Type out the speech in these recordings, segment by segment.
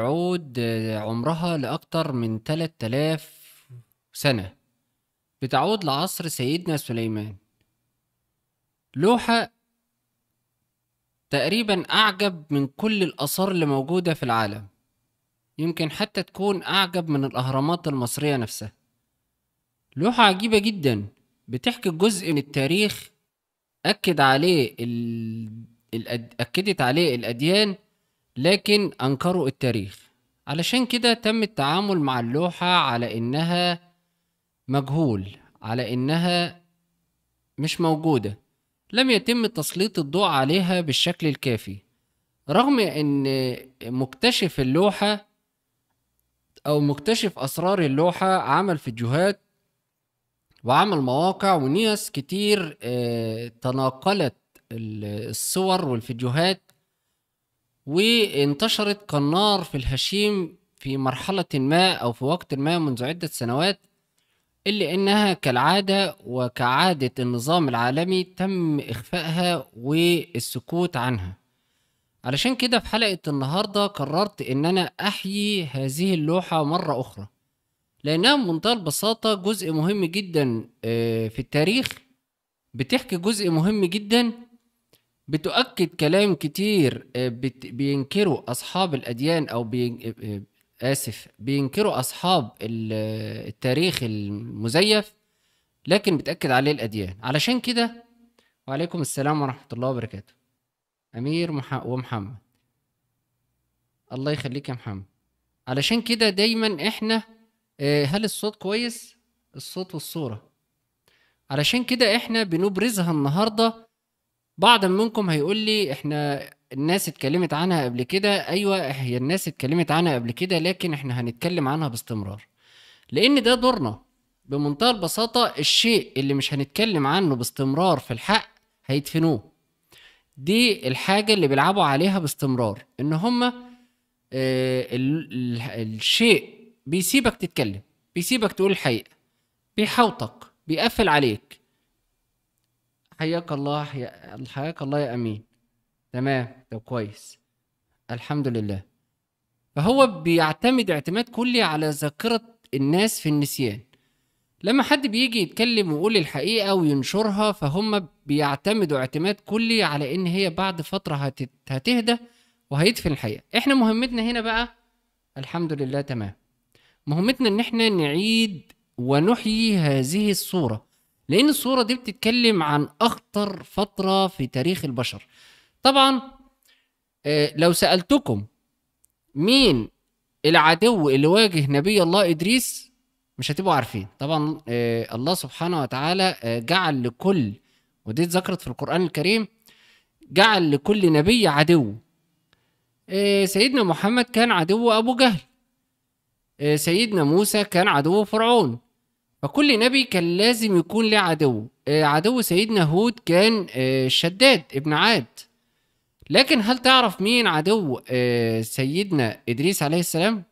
عود عمرها لأكتر من 3000 سنة بتعود لعصر سيدنا سليمان لوحة تقريبا أعجب من كل الآثار اللي موجودة في العالم يمكن حتى تكون أعجب من الأهرامات المصرية نفسها لوحة عجيبة جدا بتحكي جزء من التاريخ أكد عليه ال... أكدت عليه الأديان لكن أنكروا التاريخ علشان كده تم التعامل مع اللوحة على إنها مجهول على إنها مش موجودة لم يتم تسليط الضوء عليها بالشكل الكافي رغم إن مكتشف اللوحة أو مكتشف أسرار اللوحة عمل فيديوهات وعمل مواقع وناس كتير آه، تناقلت الصور والفيديوهات وانتشرت كالنار في الهشيم في مرحلة ما أو في وقت ما منذ عدة سنوات إلا إنها كالعادة وكعادة النظام العالمي تم إخفائها والسكوت عنها علشان كده في حلقة النهاردة قررت إن أنا أحيي هذه اللوحة مرة أخرى لأنها بمنتهى البساطة جزء مهم جدا آه، في التاريخ بتحكي جزء مهم جدا بتؤكد كلام كتير آه، بينكروا أصحاب الأديان أو بين... آه، آه، آسف بينكروا أصحاب التاريخ المزيف لكن بتأكد عليه الأديان علشان كده وعليكم السلام ورحمة الله وبركاته أمير مح... ومحمد الله يخليك يا محمد علشان كده دايما احنا هل الصوت كويس الصوت والصورة علشان كده احنا بنبرزها النهاردة بعض منكم هيقول لي احنا الناس اتكلمت عنها قبل كده ايوه هي الناس اتكلمت عنها قبل كده لكن احنا هنتكلم عنها باستمرار لان ده دورنا بمنتهى البساطه الشيء اللي مش هنتكلم عنه باستمرار في الحق هيدفنوه دي الحاجه اللي بيلعبوا عليها باستمرار ان هما اه ال ال الشيء بيسيبك تتكلم بيسيبك تقول الحقيقه بيحاوطك بيقفل عليك حياك الله حيا... حياك الله يا امين تمام طب كويس الحمد لله فهو بيعتمد اعتماد كلي على ذاكره الناس في النسيان لما حد بيجي يتكلم ويقول الحقيقه وينشرها فهم بيعتمدوا اعتماد كلي على ان هي بعد فتره هت... هتهدى وهيدفن الحقيقه احنا مهمتنا هنا بقى الحمد لله تمام مهمتنا ان احنا نعيد ونحيي هذه الصوره لان الصوره دي بتتكلم عن اخطر فتره في تاريخ البشر طبعا آه، لو سالتكم مين العدو اللي واجه نبي الله ادريس مش هتبقوا عارفين طبعا آه، الله سبحانه وتعالى آه، جعل لكل ودي اتذكرت في القران الكريم جعل لكل نبي عدو سيدنا محمد كان عدو ابو جهل سيدنا موسى كان عدو فرعون فكل نبي كان لازم يكون له عدو آه، عدو سيدنا هود كان آه، شداد ابن عاد لكن هل تعرف مين عدو آه، سيدنا إدريس عليه السلام؟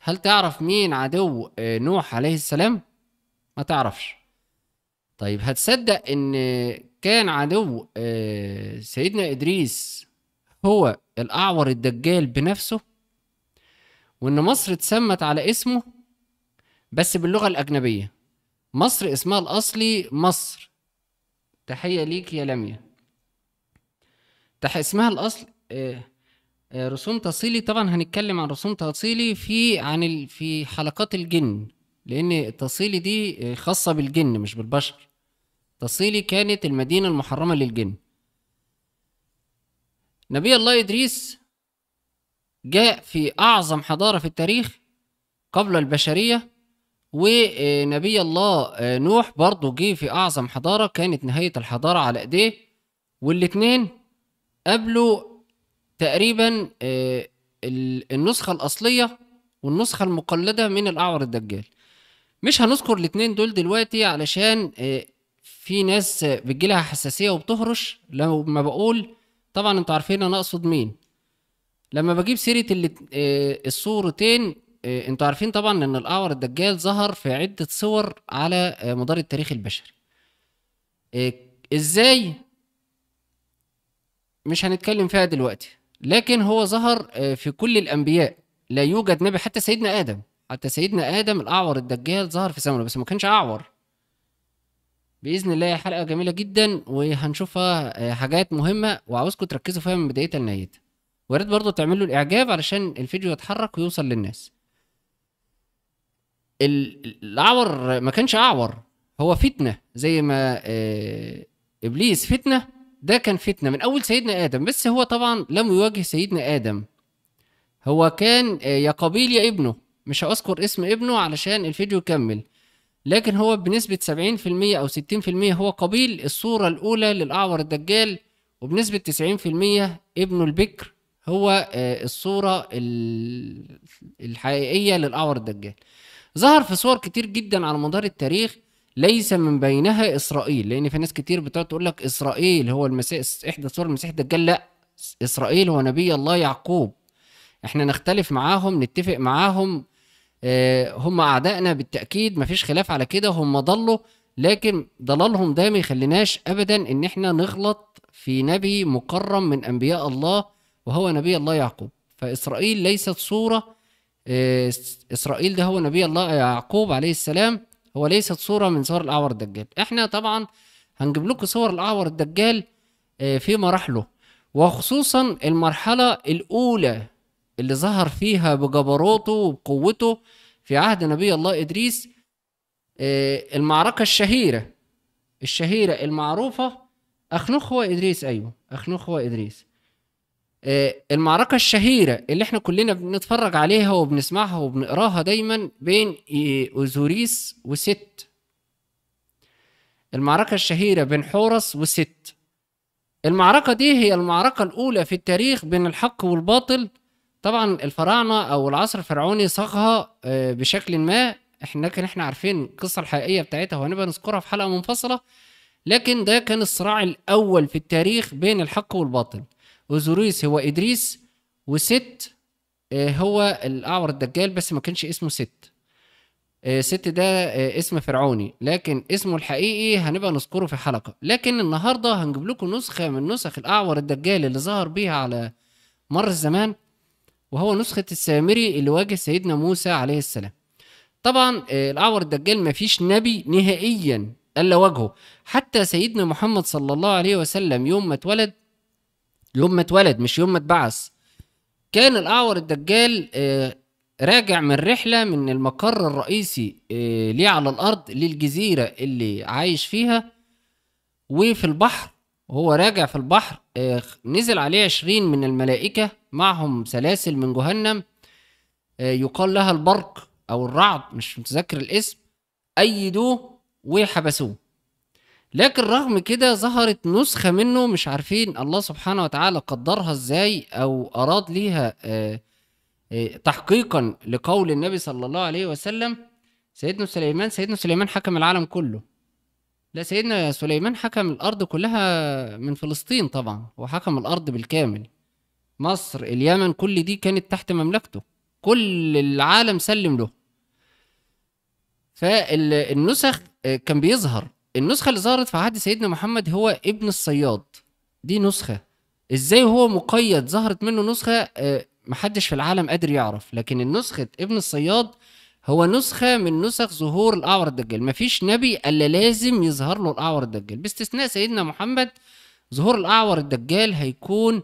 هل تعرف مين عدو نوح عليه السلام؟ ما تعرفش طيب هتصدق ان كان عدو سيدنا إدريس هو الأعور الدجال بنفسه وإن مصر اتسمت على اسمه بس باللغة الأجنبية مصر اسمها الأصلي مصر تحية ليك يا لميا تح اسمها الأصل آه، آه، رسوم تصيلي طبعا هنتكلم عن رسوم تصيلي في عن ال... في حلقات الجن لأن التصيلي دي خاصة بالجن مش بالبشر تصيلي كانت المدينة المحرمة للجن نبي الله إدريس جاء في أعظم حضارة في التاريخ قبل البشرية ونبي الله آه، نوح برضه جه في أعظم حضارة كانت نهاية الحضارة على إيديه والاتنين قبلوا تقريبا آه، النسخة الأصلية والنسخة المقلدة من الأعور الدجال مش هنذكر الاتنين دول دلوقتي علشان آه، في ناس بتجيلها حساسية وبتهرش لما بقول طبعا انتوا عارفين انا اقصد مين لما بجيب سيرة الصورتين إيه انتوا عارفين طبعا ان الاعور الدجال ظهر في عده صور على آه، مدار التاريخ البشري إيه ازاي مش هنتكلم فيها دلوقتي لكن هو ظهر آه، في كل الانبياء لا يوجد نبي حتى سيدنا ادم حتى سيدنا ادم الاعور الدجال ظهر في زمنه بس ما كانش اعور باذن الله حلقه جميله جدا وهنشوفها آه، حاجات مهمه وعاوزكم تركزوا فيها من بدايتها لنهايتها ويا ريت برضه تعملوا الاعجاب علشان الفيديو يتحرك ويوصل للناس الاعور ما كانش اعور هو فتنه زي ما آه، ابليس فتنه ده كان فتنه من اول سيدنا ادم بس هو طبعا لم يواجه سيدنا ادم هو كان آه، يا قابيل يا ابنه مش هأذكر اسم ابنه علشان الفيديو يكمل لكن هو بنسبة 70% أو 60% هو قبيل الصورة الأولى للأعور الدجال وبنسبة 90% ابنه البكر هو آه، الصورة الحقيقية للأعور الدجال ظهر في صور كتير جدا على مدار التاريخ ليس من بينها اسرائيل لان في ناس كتير بتقعد تقول لك اسرائيل هو المسيح احدى صور المسيح الدجال لا اسرائيل هو نبي الله يعقوب احنا نختلف معاهم نتفق معاهم اه هم اعدائنا بالتاكيد مفيش خلاف على كده هم ضلوا لكن ضلالهم ده ما يخليناش ابدا ان احنا نغلط في نبي مكرم من انبياء الله وهو نبي الله يعقوب فاسرائيل ليست صوره إسرائيل ده هو نبي الله آه، يعقوب عليه السلام هو ليست صورة من صور الأعور الدجال إحنا طبعا هنجيب لكم صور الأعور الدجال آه، في مراحله وخصوصا المرحلة الأولى اللي ظهر فيها بجبروته وبقوته في عهد نبي الله إدريس آه، المعركة الشهيرة الشهيرة المعروفة أخنوخ هو إدريس أيوه أخنوخ هو إدريس آه، المعركة الشهيرة اللي احنا كلنا بنتفرج عليها وبنسمعها وبنقراها دايما بين أوزوريس وست المعركة الشهيرة بين حورس وست المعركة دي هي المعركة الأولى في التاريخ بين الحق والباطل طبعا الفراعنة أو العصر الفرعوني صاغها آه، بشكل ما احنا لكن احنا عارفين القصة الحقيقية بتاعتها وهنبقى نذكرها في حلقة منفصلة لكن ده كان الصراع الأول في التاريخ بين الحق والباطل اوزوريس هو ادريس وست آه، هو الاعور الدجال بس ما كانش اسمه ست آه، ست ده آه، اسم فرعوني لكن اسمه الحقيقي هنبقى نذكره في حلقة لكن النهاردة هنجيب لكم نسخة من نسخ الأعور الدجال اللي ظهر بيها على مر الزمان وهو نسخة السامري اللي واجه سيدنا موسى عليه السلام طبعا الأعور الدجال ما فيش نبي نهائيا إلا وجهه حتى سيدنا محمد صلى الله عليه وسلم يوم ما اتولد يوم ما اتولد مش يوم ما اتبعث كان الاعور الدجال آه، راجع من رحله من المقر الرئيسي آه، ليه على الارض للجزيره اللي عايش فيها وفي البحر وهو راجع في البحر آه، نزل عليه عشرين من الملائكة معهم سلاسل من جهنم يقال لها البرق أو الرعد مش متذكر الاسم أيدوه وحبسوه لكن رغم كده ظهرت نسخة منه مش عارفين الله سبحانه وتعالى قدرها ازاي او اراد ليها آه، آه، تحقيقا لقول النبي صلى الله عليه وسلم سيدنا سليمان سيدنا سليمان حكم العالم كله لا سيدنا سليمان حكم الارض كلها من فلسطين طبعا وحكم الارض بالكامل مصر اليمن كل دي كانت تحت مملكته كل العالم سلم له فالنسخ آه، كان بيظهر النسخة اللي ظهرت في عهد سيدنا محمد هو ابن الصياد دي نسخة ازاي هو مقيد ظهرت منه نسخة آه، محدش في العالم قادر يعرف لكن النسخة ابن الصياد هو نسخة من نسخ ظهور الأعور الدجال مفيش نبي إلا لازم يظهر له الأعور الدجال باستثناء سيدنا محمد ظهور الأعور الدجال هيكون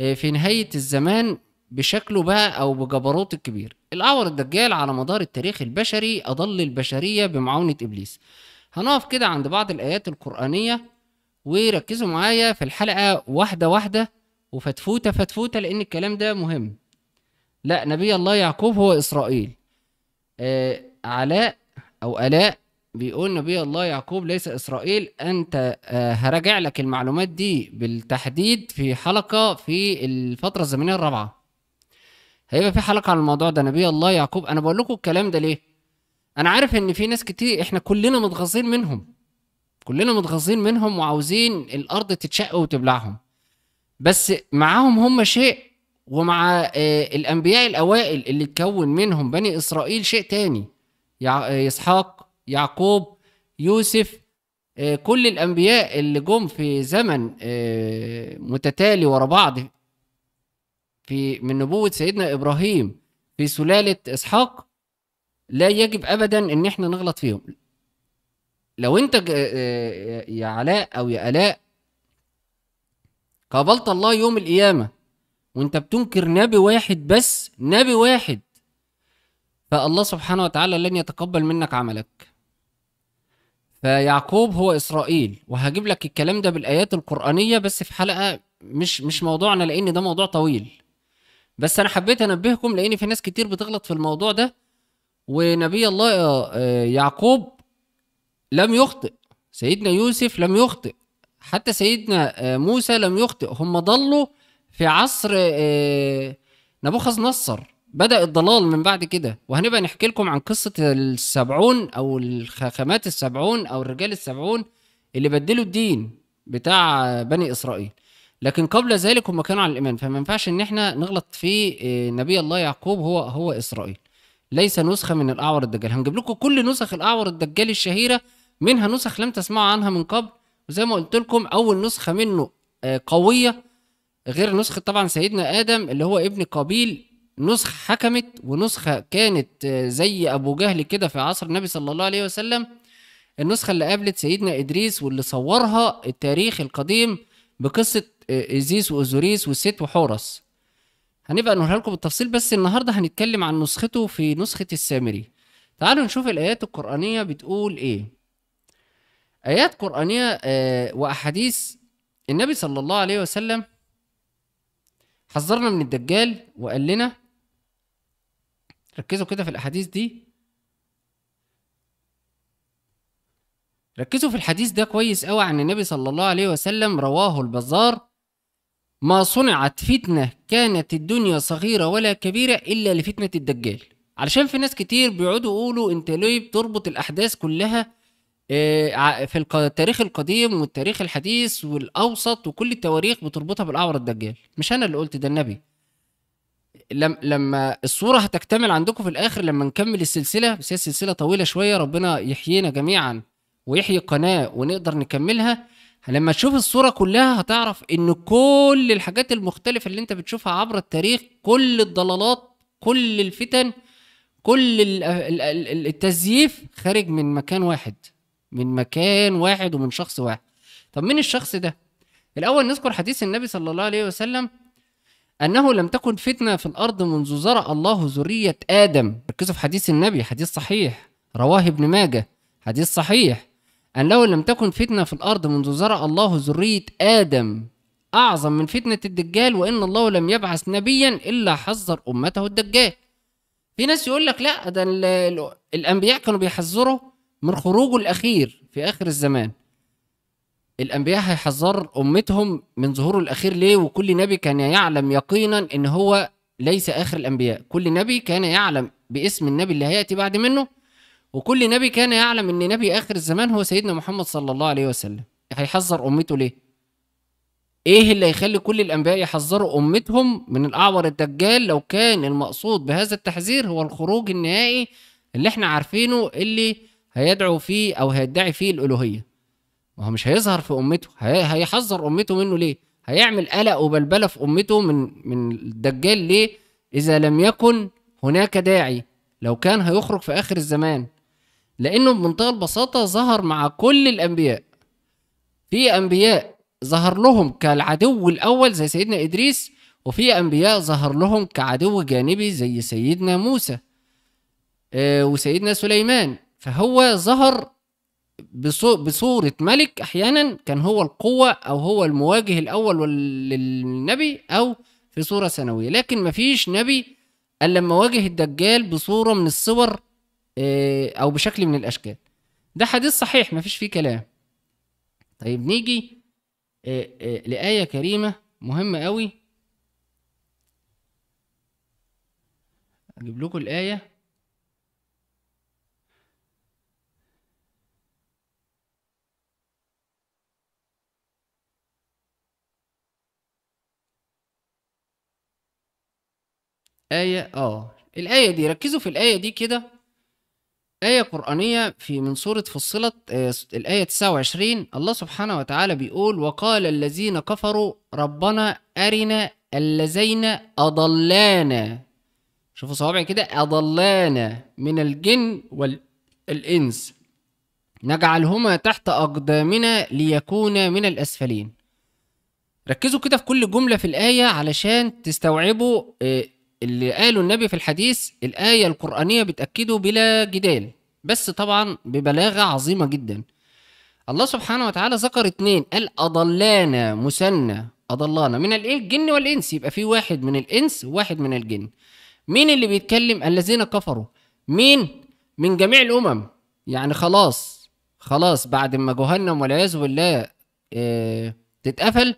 آه، في نهاية الزمان بشكله بقى أو بجبروته الكبير الأعور الدجال على مدار التاريخ البشري أضل البشرية بمعاونة إبليس هنقف كده عند بعض الآيات القرآنية وركزوا معايا في الحلقة واحدة واحدة وفتفوتة فتفوتة لأن الكلام ده مهم لا نبي الله يعقوب هو إسرائيل آه علاء أو ألاء بيقول نبي الله يعقوب ليس إسرائيل أنت آه هرجع لك المعلومات دي بالتحديد في حلقة في الفترة الزمنية الرابعة هيبقى في حلقة عن الموضوع ده نبي الله يعقوب أنا بقول لكم الكلام ده ليه انا عارف ان في ناس كتير احنا كلنا متغاظين منهم كلنا متغاظين منهم وعاوزين الارض تتشق وتبلعهم بس معاهم هم شيء ومع آه، الانبياء الاوائل اللي اتكون منهم بني اسرائيل شيء تاني اسحاق يعقوب يوسف آه، كل الانبياء اللي جم في زمن آه، متتالي ورا بعض في من نبوه سيدنا ابراهيم في سلاله اسحاق لا يجب ابدا ان احنا نغلط فيهم لو انت آه، آه، يا علاء او يا الاء قابلت الله يوم القيامه وانت بتنكر نبي واحد بس نبي واحد فالله سبحانه وتعالى لن يتقبل منك عملك فيعقوب هو اسرائيل وهجيب لك الكلام ده بالايات القرانيه بس في حلقه مش مش موضوعنا لان ده موضوع طويل بس انا حبيت انبهكم لان في ناس كتير بتغلط في الموضوع ده ونبي الله آه، آه، يعقوب لم يخطئ سيدنا يوسف لم يخطئ حتى سيدنا آه، موسى لم يخطئ هم ضلوا في عصر نبوخذ نصر بدأ الضلال من بعد كده وهنبقى نحكي لكم عن قصة السبعون أو الخامات السبعون أو الرجال السبعون اللي بدلوا الدين بتاع بني إسرائيل لكن قبل ذلك هم كانوا على الإيمان فما ينفعش إن احنا نغلط في نبي الله يعقوب هو هو إسرائيل ليس نسخة من الأعور الدجال هنجيب لكم كل نسخ الأعور الدجال الشهيرة منها نسخ لم تسمعوا عنها من قبل وزي ما قلت لكم أول نسخة منه آه، قوية غير نسخة طبعا سيدنا آدم اللي هو ابن قابيل نسخة حكمت ونسخة كانت آه، زي أبو جهل كده في عصر النبي صلى الله عليه وسلم النسخة اللي قابلت سيدنا إدريس واللي صورها التاريخ القديم بقصة إيزيس آه، وأزوريس والست وحورس هنبقى نقولها لكم بالتفصيل بس النهارده هنتكلم عن نسخته في نسخة السامري تعالوا نشوف الآيات القرآنية بتقول إيه آيات قرآنية آه وأحاديث النبي صلى الله عليه وسلم حذرنا من الدجال وقال لنا ركزوا كده في الأحاديث دي ركزوا في الحديث ده كويس قوي عن النبي صلى الله عليه وسلم رواه البزار ما صنعت فتنة كانت الدنيا صغيرة ولا كبيرة إلا لفتنة الدجال علشان في ناس كتير بيقعدوا يقولوا أنت ليه بتربط الأحداث كلها آه، في التاريخ القديم والتاريخ الحديث والأوسط وكل التواريخ بتربطها بالأعور الدجال مش أنا اللي قلت ده النبي لما الصورة هتكتمل عندكم في الآخر لما نكمل السلسلة بس هي السلسلة طويلة شوية ربنا يحيينا جميعا ويحيي القناة ونقدر نكملها لما تشوف الصورة كلها هتعرف ان كل الحاجات المختلفة اللي انت بتشوفها عبر التاريخ كل الضلالات كل الفتن كل التزييف خارج من مكان واحد من مكان واحد ومن شخص واحد طب مين الشخص ده الاول نذكر حديث النبي صلى الله عليه وسلم انه لم تكن فتنه في الارض منذ زرع الله ذريه ادم ركزوا في حديث النبي حديث صحيح رواه ابن ماجه حديث صحيح أن لو لم تكن فتنة في الأرض منذ زرع الله ذرية آدم أعظم من فتنة الدجال وإن الله لم يبعث نبيا إلا حذر أمته الدجال في ناس يقول لك لا ده الأنبياء كانوا بيحذروا من خروجه الأخير في آخر الزمان الأنبياء هيحذر أمتهم من ظهوره الأخير ليه وكل نبي كان يعلم يقينا إن هو ليس آخر الأنبياء كل نبي كان يعلم باسم النبي اللي هيأتي بعد منه وكل نبي كان يعلم ان نبي اخر الزمان هو سيدنا محمد صلى الله عليه وسلم هيحذر امته ليه ايه اللي هيخلي كل الانبياء يحذروا امتهم من الاعور الدجال لو كان المقصود بهذا التحذير هو الخروج النهائي اللي احنا عارفينه اللي هيدعو فيه او هيدعي فيه الالوهيه ما هو مش هيظهر في امته هيحذر امته منه ليه هيعمل قلق وبلبله في امته من من الدجال ليه اذا لم يكن هناك داعي لو كان هيخرج في اخر الزمان لانه بمنتهى البساطه ظهر مع كل الانبياء في انبياء ظهر لهم كالعدو الاول زي سيدنا ادريس وفي انبياء ظهر لهم كعدو جانبي زي سيدنا موسى آه، وسيدنا سليمان فهو ظهر بصورة ملك أحيانا كان هو القوة أو هو المواجه الأول للنبي أو في صورة ثانوية لكن مفيش نبي ألا لما واجه الدجال بصورة من الصور آه، او بشكل من الاشكال ده حديث صحيح مفيش فيه كلام طيب نيجي آه، آه، لآية كريمة مهمة قوي اجيب لكم الآية آية اه الآية دي ركزوا في الآية دي كده آية قرآنية في من سورة فصلت آية الآية 29 الله سبحانه وتعالى بيقول وقال الذين كفروا ربنا أرنا الذين أضلانا شوفوا صوابعي كده أضلانا من الجن والإنس نجعلهما تحت أقدامنا ليكونا من الأسفلين ركزوا كده في كل جملة في الآية علشان تستوعبوا آه، اللي قاله النبي في الحديث الآية القرآنية بتأكده بلا جدال بس طبعا ببلاغة عظيمة جدا الله سبحانه وتعالى ذكر اتنين قال أضلانا مثنى أضلانا من الجن والإنس يبقى في واحد من الإنس وواحد من الجن مين اللي بيتكلم الذين كفروا مين من جميع الأمم يعني خلاص خلاص بعد ما جهنم والعياذ بالله اه تتقفل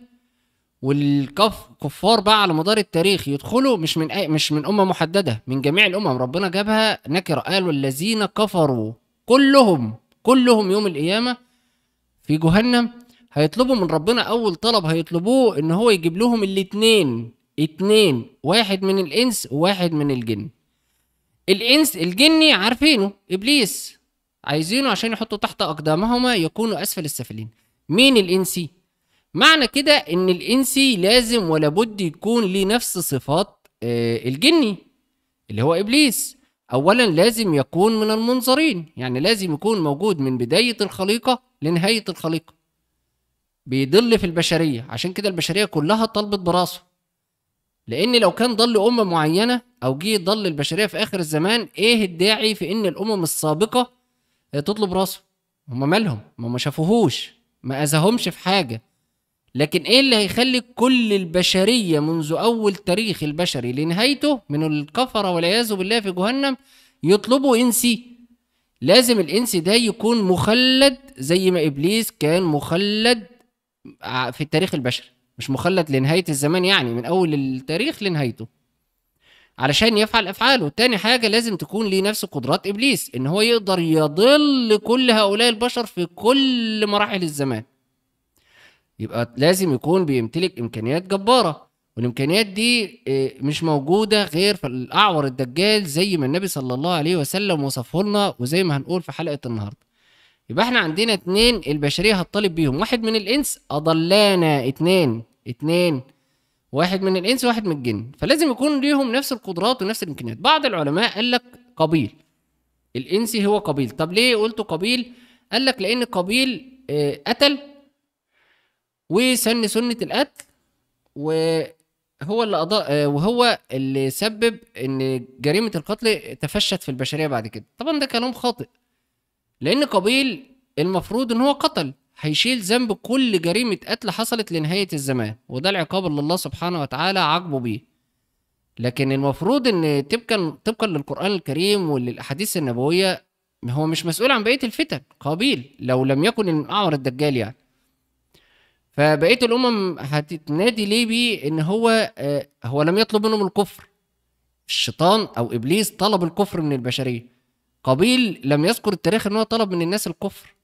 والكفار بقى على مدار التاريخ يدخلوا مش من أي مش من امه محدده من جميع الامم ربنا جابها نكره قال والذين كفروا كلهم كلهم يوم القيامه في جهنم هيطلبوا من ربنا اول طلب هيطلبوه ان هو يجيب لهم الاتنين اتنين واحد من الانس وواحد من الجن الانس الجني عارفينه ابليس عايزينه عشان يحطوا تحت اقدامهما يكونوا اسفل السافلين مين الانسي معنى كده ان الانسي لازم ولا بد يكون ليه نفس صفات آه، الجني اللي هو ابليس اولا لازم يكون من المنظرين يعني لازم يكون موجود من بدايه الخليقه لنهايه الخليقه بيضل في البشريه عشان كده البشريه كلها طلبت براسه لان لو كان ضل امه معينه او جه ضل البشريه في اخر الزمان ايه الداعي في ان الامم السابقه آه، تطلب راسه هم مالهم ما ما شافوهوش ما اذاهمش في حاجه لكن ايه اللي هيخلي كل البشريه منذ اول تاريخ البشري لنهايته من الكفره والعياذ بالله في جهنم يطلبوا انسي لازم الانس ده يكون مخلد زي ما ابليس كان مخلد في التاريخ البشري مش مخلد لنهايه الزمان يعني من اول التاريخ لنهايته علشان يفعل افعاله تاني حاجه لازم تكون ليه نفس قدرات ابليس ان هو يقدر يضل كل هؤلاء البشر في كل مراحل الزمان يبقى لازم يكون بيمتلك امكانيات جباره والامكانيات دي آه، مش موجوده غير في الاعور الدجال زي ما النبي صلى الله عليه وسلم وصفه لنا وزي ما هنقول في حلقه النهارده يبقى احنا عندنا اتنين البشريه هتطالب بيهم واحد من الانس اضلانا اتنين اتنين واحد من الانس وواحد من الجن فلازم يكون ليهم نفس القدرات ونفس الامكانيات بعض العلماء قال لك قبيل الانسي هو قبيل طب ليه قلت قبيل قال لك لان قبيل آه، قتل وسن سنة القتل وهو اللي أضاء وهو اللي سبب إن جريمة القتل تفشت في البشرية بعد كده طبعا ده كلام خاطئ لأن قبيل المفروض إن هو قتل هيشيل ذنب كل جريمة قتل حصلت لنهاية الزمان وده العقاب اللي الله سبحانه وتعالى عاقبه بيه لكن المفروض ان طبقا طبقا للقران الكريم وللاحاديث النبويه هو مش مسؤول عن بقيه الفتن قابيل لو لم يكن أعور الدجال يعني فبقيه الامم هتتنادي ليه بيه ان هو آه، هو لم يطلب منهم الكفر الشيطان او ابليس طلب الكفر من البشريه قابيل لم يذكر التاريخ ان هو طلب من الناس الكفر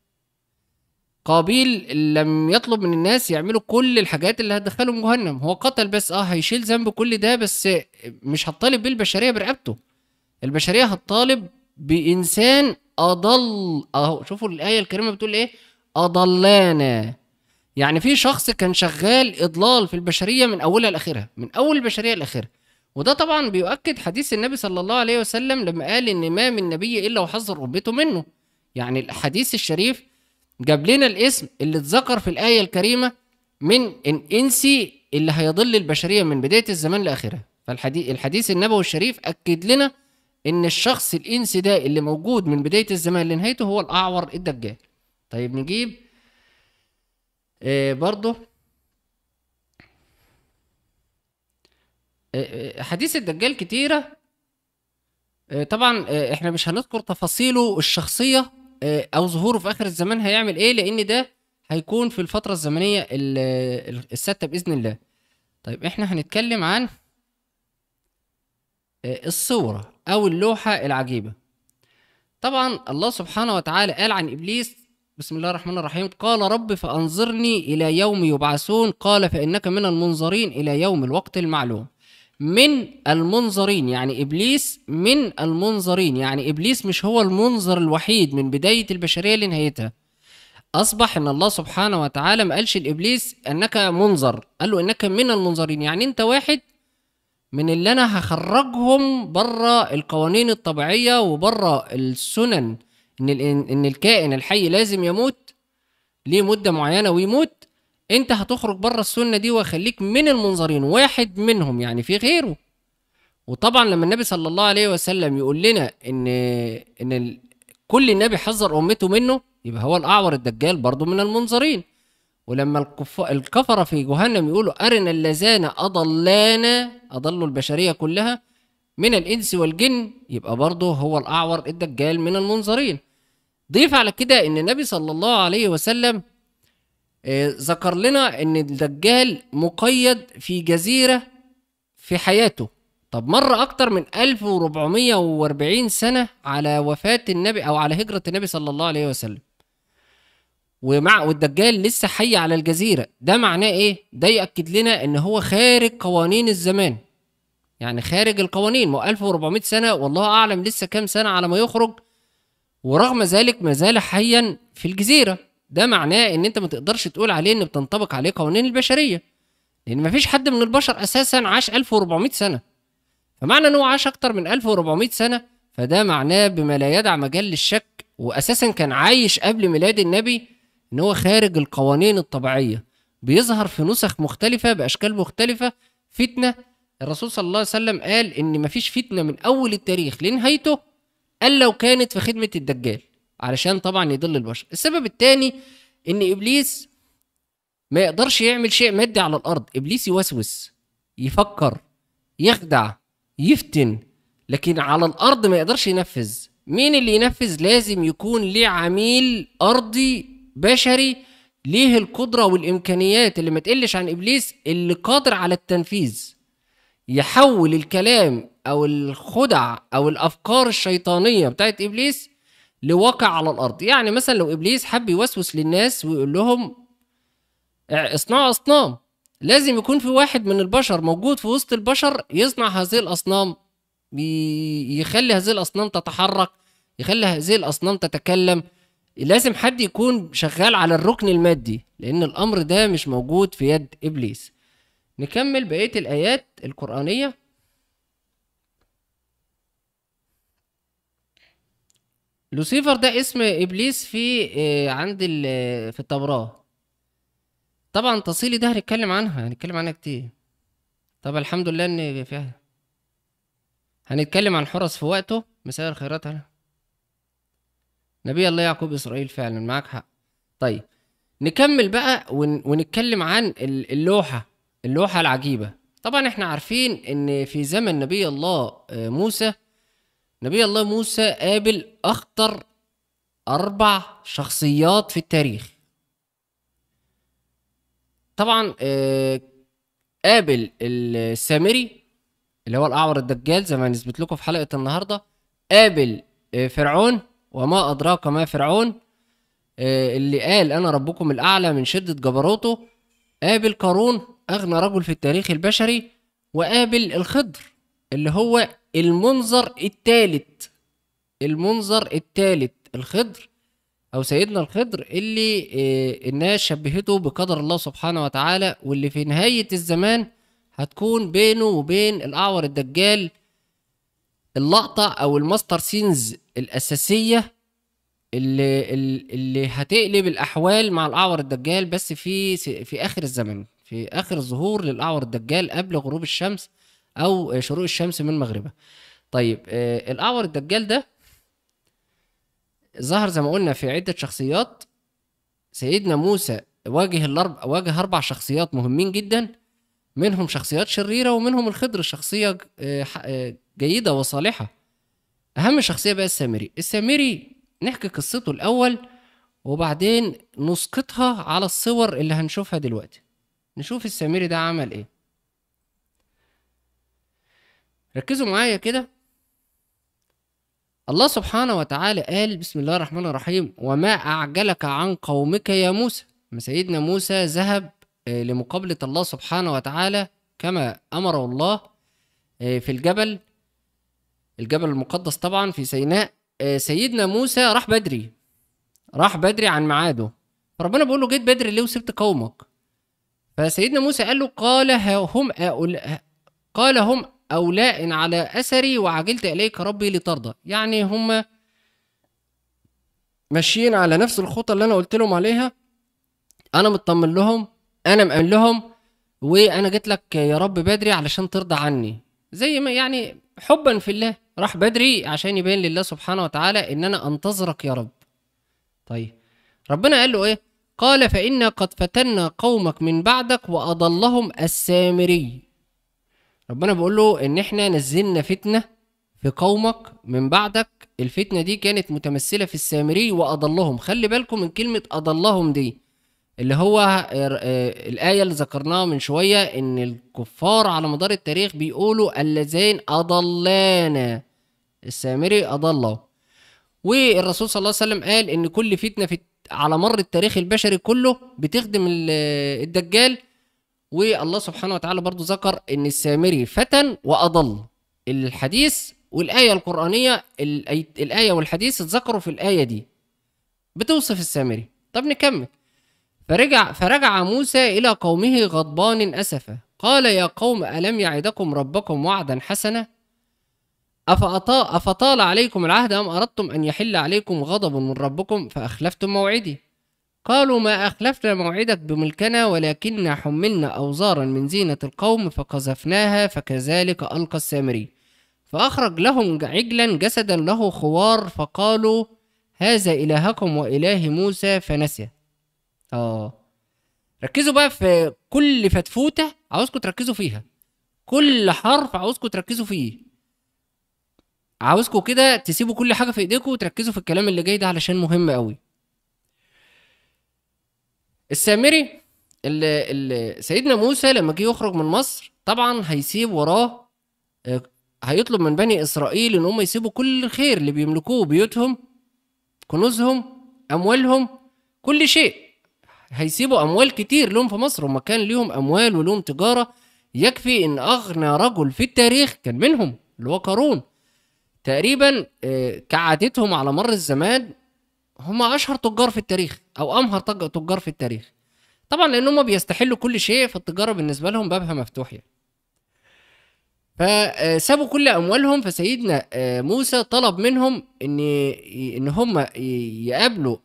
قابيل لم يطلب من الناس يعملوا كل الحاجات اللي هتدخلهم جهنم هو قتل بس اه هيشيل ذنب كل ده بس مش هتطالب بالبشريه برقبته البشريه هتطالب بانسان اضل اهو شوفوا الايه الكريمه بتقول ايه اضلانا يعني في شخص كان شغال اضلال في البشريه من اولها لاخرها من اول البشريه لاخرها وده طبعا بيؤكد حديث النبي صلى الله عليه وسلم لما قال ان ما من نبي الا وحذر ربته منه يعني الحديث الشريف جاب لنا الاسم اللي اتذكر في الايه الكريمه من الانسي اللي هيضل البشريه من بدايه الزمان لاخرها فالحديث الحديث النبوي الشريف اكد لنا ان الشخص الانسي ده اللي موجود من بدايه الزمان لنهايته هو الاعور الدجال طيب نجيب آه، برضه آه، آه، حديث الدجال كتيرة طبعا احنا مش هنذكر تفاصيله الشخصية او ظهوره في اخر الزمان هيعمل ايه لان ده هيكون في الفترة الزمنية الستة بإذن الله طيب احنا هنتكلم عن الصورة او اللوحة العجيبة طبعا الله سبحانه وتعالى قال عن ابليس بسم الله الرحمن الرحيم قال رب فأنظرني إلى يوم يبعثون قال فإنك من المنظرين إلى يوم الوقت المعلوم من المنظرين يعني إبليس من المنظرين يعني إبليس مش هو المنظر الوحيد من بداية البشرية لنهايتها أصبح إن الله سبحانه وتعالى ما قالش لإبليس أنك منظر قال له إنك من المنظرين يعني أنت واحد من اللي أنا هخرجهم بره القوانين الطبيعية وبره السنن ان ان الكائن الحي لازم يموت ليه مده معينه ويموت انت هتخرج بره السنه دي وخليك من المنظرين واحد منهم يعني في غيره وطبعا لما النبي صلى الله عليه وسلم يقول لنا ان ان كل النبي حذر امته منه يبقى هو الاعور الدجال برضه من المنظرين ولما الكف... الكفره في جهنم يقولوا ارنا اللذان اضلانا اضلوا البشريه كلها من الانس والجن يبقى برضه هو الاعور الدجال من المنظرين ضيف على كده ان النبي صلى الله عليه وسلم آه، ذكر لنا ان الدجال مقيد في جزيرة في حياته طب مر اكتر من 1440 سنة على وفاة النبي او على هجرة النبي صلى الله عليه وسلم ومع والدجال لسه حي على الجزيرة ده معناه ايه ده يأكد لنا ان هو خارج قوانين الزمان يعني خارج القوانين ما 1400 سنة والله اعلم لسه كام سنة على ما يخرج ورغم ذلك ما زال حيا في الجزيره ده معناه ان انت ما تقدرش تقول عليه ان بتنطبق عليه قوانين البشريه لان ما فيش حد من البشر اساسا عاش 1400 سنه فمعنى ان هو عاش اكتر من 1400 سنه فده معناه بما لا يدع مجال للشك واساسا كان عايش قبل ميلاد النبي ان هو خارج القوانين الطبيعيه بيظهر في نسخ مختلفه باشكال مختلفه فتنه الرسول صلى الله عليه وسلم قال ان مفيش فتنه من اول التاريخ لنهايته قال لو كانت في خدمة الدجال علشان طبعا يضل البشر السبب الثاني ان ابليس ما يقدرش يعمل شيء مادي على الارض ابليس يوسوس يفكر يخدع يفتن لكن على الارض ما يقدرش ينفذ مين اللي ينفذ لازم يكون ليه عميل ارضي بشري ليه القدره والامكانيات اللي ما تقلش عن ابليس اللي قادر على التنفيذ يحول الكلام او الخدع او الافكار الشيطانيه بتاعت ابليس لواقع على الارض يعني مثلا لو ابليس حب يوسوس للناس ويقول لهم اصنعوا اصنام لازم يكون في واحد من البشر موجود في وسط البشر يصنع هذه الاصنام يخلي هذه الاصنام تتحرك يخلي هذه الاصنام تتكلم لازم حد يكون شغال على الركن المادي لان الامر ده مش موجود في يد ابليس نكمل بقية الآيات القرآنية لوسيفر ده اسم إبليس في آه، عند آه، في التوراة طبعا تصيلي ده هنتكلم عنها هنتكلم عنها كتير طب الحمد لله إن فيها هنتكلم عن حرس في وقته مساء الخيرات أنا نبي الله يعقوب إسرائيل فعلا معاك حق طيب نكمل بقى ونتكلم عن اللوحة اللوحة العجيبة طبعا احنا عارفين ان في زمن نبي الله آه، موسى نبي الله موسى قابل اخطر اربع شخصيات في التاريخ طبعا آه، قابل السامري اللي هو الاعور الدجال زي ما نثبت لكم في حلقه النهارده قابل آه، فرعون وما ادراك ما فرعون اللي قال انا ربكم الاعلى من شده جبروته قابل قارون أغنى رجل في التاريخ البشري وقابل الخضر اللي هو المنظر الثالث المنظر الثالث الخضر أو سيدنا الخضر اللي آه، الناس شبهته بقدر الله سبحانه وتعالى واللي في نهاية الزمان هتكون بينه وبين الأعور الدجال اللقطة أو الماستر سينز الأساسية اللي اللي هتقلب الأحوال مع الأعور الدجال بس في في آخر الزمان في آخر ظهور للأعور الدجال قبل غروب الشمس أو شروق الشمس من مغربها طيب آه، الأعور الدجال ده ظهر زي ما قلنا في عدة شخصيات سيدنا موسى واجه الأرب... واجه أربع شخصيات مهمين جدا منهم شخصيات شريرة ومنهم الخضر شخصية آه، آه، جيدة وصالحة أهم شخصية بقى السامري السامري نحكي قصته الأول وبعدين نسقطها على الصور اللي هنشوفها دلوقتي نشوف السميري ده عمل ايه ركزوا معايا كده الله سبحانه وتعالى قال بسم الله الرحمن الرحيم وما أعجلك عن قومك يا موسى ما سيدنا موسى ذهب آه، لمقابلة الله سبحانه وتعالى كما أمره الله آه، في الجبل الجبل المقدس طبعا في سيناء آه، سيدنا موسى راح بدري راح بدري عن ميعاده فربنا بيقول له جيت بدري ليه وسبت قومك فسيدنا موسى قال له قال هم أول قال هم أولاء على أثري وعجلت إليك ربي لترضى يعني هم ماشيين على نفس الخطة اللي أنا قلت لهم عليها أنا مطمن لهم أنا مأمن لهم وأنا جيت لك يا رب بدري علشان ترضى عني زي ما يعني حبا في الله راح بدري عشان يبين لله سبحانه وتعالى إن أنا أنتظرك يا رب طيب ربنا قال له إيه قال فإنا قد فتنا قومك من بعدك وأضلهم السامري ربنا بيقول له إن إحنا نزلنا فتنة في قومك من بعدك الفتنة دي كانت متمثلة في السامري وأضلهم خلي بالكم من كلمة أضلهم دي اللي هو آه، الآية اللي ذكرناها من شوية إن الكفار على مدار التاريخ بيقولوا اللذين أضلانا السامري أضله والرسول صلى الله عليه وسلم قال إن كل فتنة في على مر التاريخ البشري كله بتخدم الدجال والله سبحانه وتعالى برضو ذكر ان السامري فتن واضل الحديث والايه القرانيه الايه والحديث اتذكروا في الايه دي بتوصف السامري طب نكمل فرجع فرجع موسى الى قومه غضبان اسفا قال يا قوم الم يعدكم ربكم وعدا حسنا أفطال عليكم العهد أم أردتم أن يحل عليكم غضب من ربكم فأخلفتم موعدي قالوا ما أخلفنا موعدك بملكنا ولكننا حملنا أوزارا من زينة القوم فقذفناها فكذلك ألقى السامري فأخرج لهم عجلا جسدا له خوار فقالوا هذا إلهكم وإله موسى فنسي آه ركزوا بقى في كل فتفوتة عاوزكم تركزوا فيها كل حرف عاوزكم تركزوا فيه عاوزكم كده تسيبوا كل حاجه في ايديكم وتركزوا في الكلام اللي جاي ده علشان مهم قوي السامري اللي, اللي سيدنا موسى لما جه يخرج من مصر طبعا هيسيب وراه آه، هيطلب من بني اسرائيل ان هم يسيبوا كل الخير اللي بيملكوه بيوتهم كنوزهم اموالهم كل شيء هيسيبوا اموال كتير لهم في مصر هم كان ليهم اموال ولهم تجاره يكفي ان اغنى رجل في التاريخ كان منهم اللي هو قارون تقريبا آه، كعادتهم على مر الزمان هم اشهر تجار في التاريخ او امهر تجار في التاريخ طبعا لان هم بيستحلوا كل شيء فالتجاره بالنسبه لهم بابها مفتوح يعني فسابوا آه، كل اموالهم فسيدنا آه، موسى طلب منهم ان ان هم يقابلوا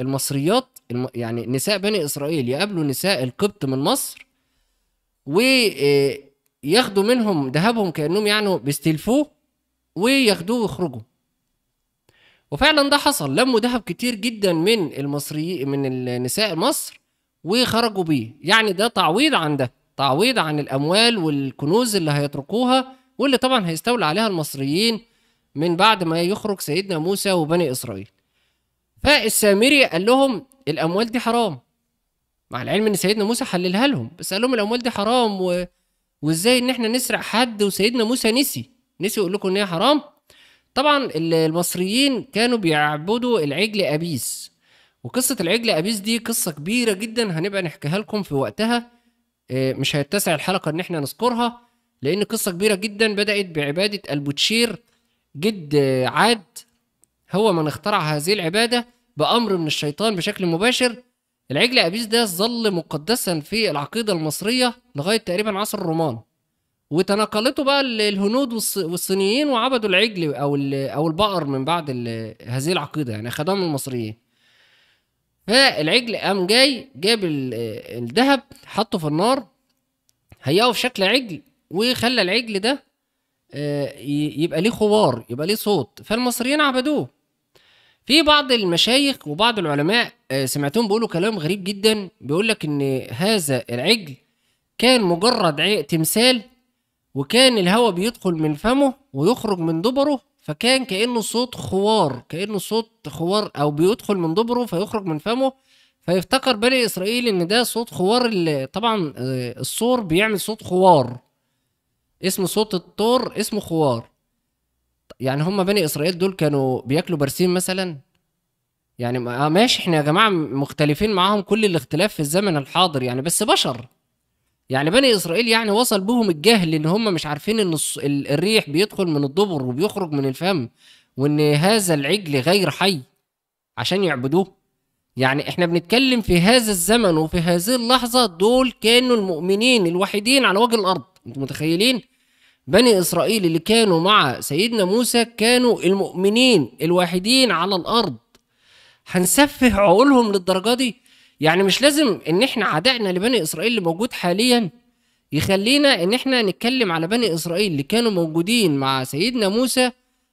المصريات يعني نساء بني اسرائيل يقابلوا نساء القبط من مصر وياخدوا منهم ذهبهم كانهم يعني بيستلفوه وياخدوه ويخرجوا وفعلا ده حصل لموا ذهب كتير جدا من المصريين من نساء مصر وخرجوا بيه يعني ده تعويض عن ده تعويض عن الاموال والكنوز اللي هيتركوها واللي طبعا هيستولى عليها المصريين من بعد ما يخرج سيدنا موسى وبني اسرائيل فالسامري قال لهم الاموال دي حرام مع العلم ان سيدنا موسى حللها لهم بس قال لهم الاموال دي حرام و... وازاي ان احنا نسرق حد وسيدنا موسى نسي نسي يقول لكم ان هي حرام طبعا المصريين كانوا بيعبدوا العجل ابيس وقصه العجل ابيس دي قصه كبيره جدا هنبقى نحكيها لكم في وقتها آه، مش هيتسع الحلقه ان احنا نذكرها لان قصه كبيره جدا بدات بعباده البوتشير جد عاد هو من اخترع هذه العباده بامر من الشيطان بشكل مباشر العجل ابيس ده ظل مقدسا في العقيده المصريه لغايه تقريبا عصر الرومان وتناقلته بقى للهنود والصينيين وعبدوا العجل او او البقر من بعد هذه العقيده يعني خدوها من المصريين فالعجل قام جاي جاب الذهب حطه في النار هيئه في شكل عجل وخلى العجل ده آه، يبقى ليه خوار يبقى ليه صوت فالمصريين عبدوه في بعض المشايخ وبعض العلماء آه، سمعتهم بيقولوا كلام غريب جدا بيقول لك ان هذا العجل كان مجرد تمثال وكان الهواء بيدخل من فمه ويخرج من دبره فكان كأنه صوت خوار كأنه صوت خوار أو بيدخل من دبره فيخرج من فمه فيفتكر بني إسرائيل إن ده صوت خوار اللي طبعا آه، الصور بيعمل صوت خوار اسم صوت الطور اسمه خوار يعني هم بني إسرائيل دول كانوا بياكلوا برسيم مثلا يعني آه، ماشي احنا يا جماعة مختلفين معاهم كل الاختلاف في الزمن الحاضر يعني بس بشر يعني بني اسرائيل يعني وصل بهم الجهل ان هم مش عارفين ان الريح بيدخل من الدبر وبيخرج من الفم وان هذا العجل غير حي عشان يعبدوه يعني احنا بنتكلم في هذا الزمن وفي هذه اللحظه دول كانوا المؤمنين الوحيدين على وجه الارض انتوا متخيلين بني اسرائيل اللي كانوا مع سيدنا موسى كانوا المؤمنين الوحيدين على الارض هنسفه عقولهم للدرجه دي يعني مش لازم ان احنا عدائنا لبني اسرائيل اللي موجود حاليا يخلينا ان احنا نتكلم على بني اسرائيل اللي كانوا موجودين مع سيدنا موسى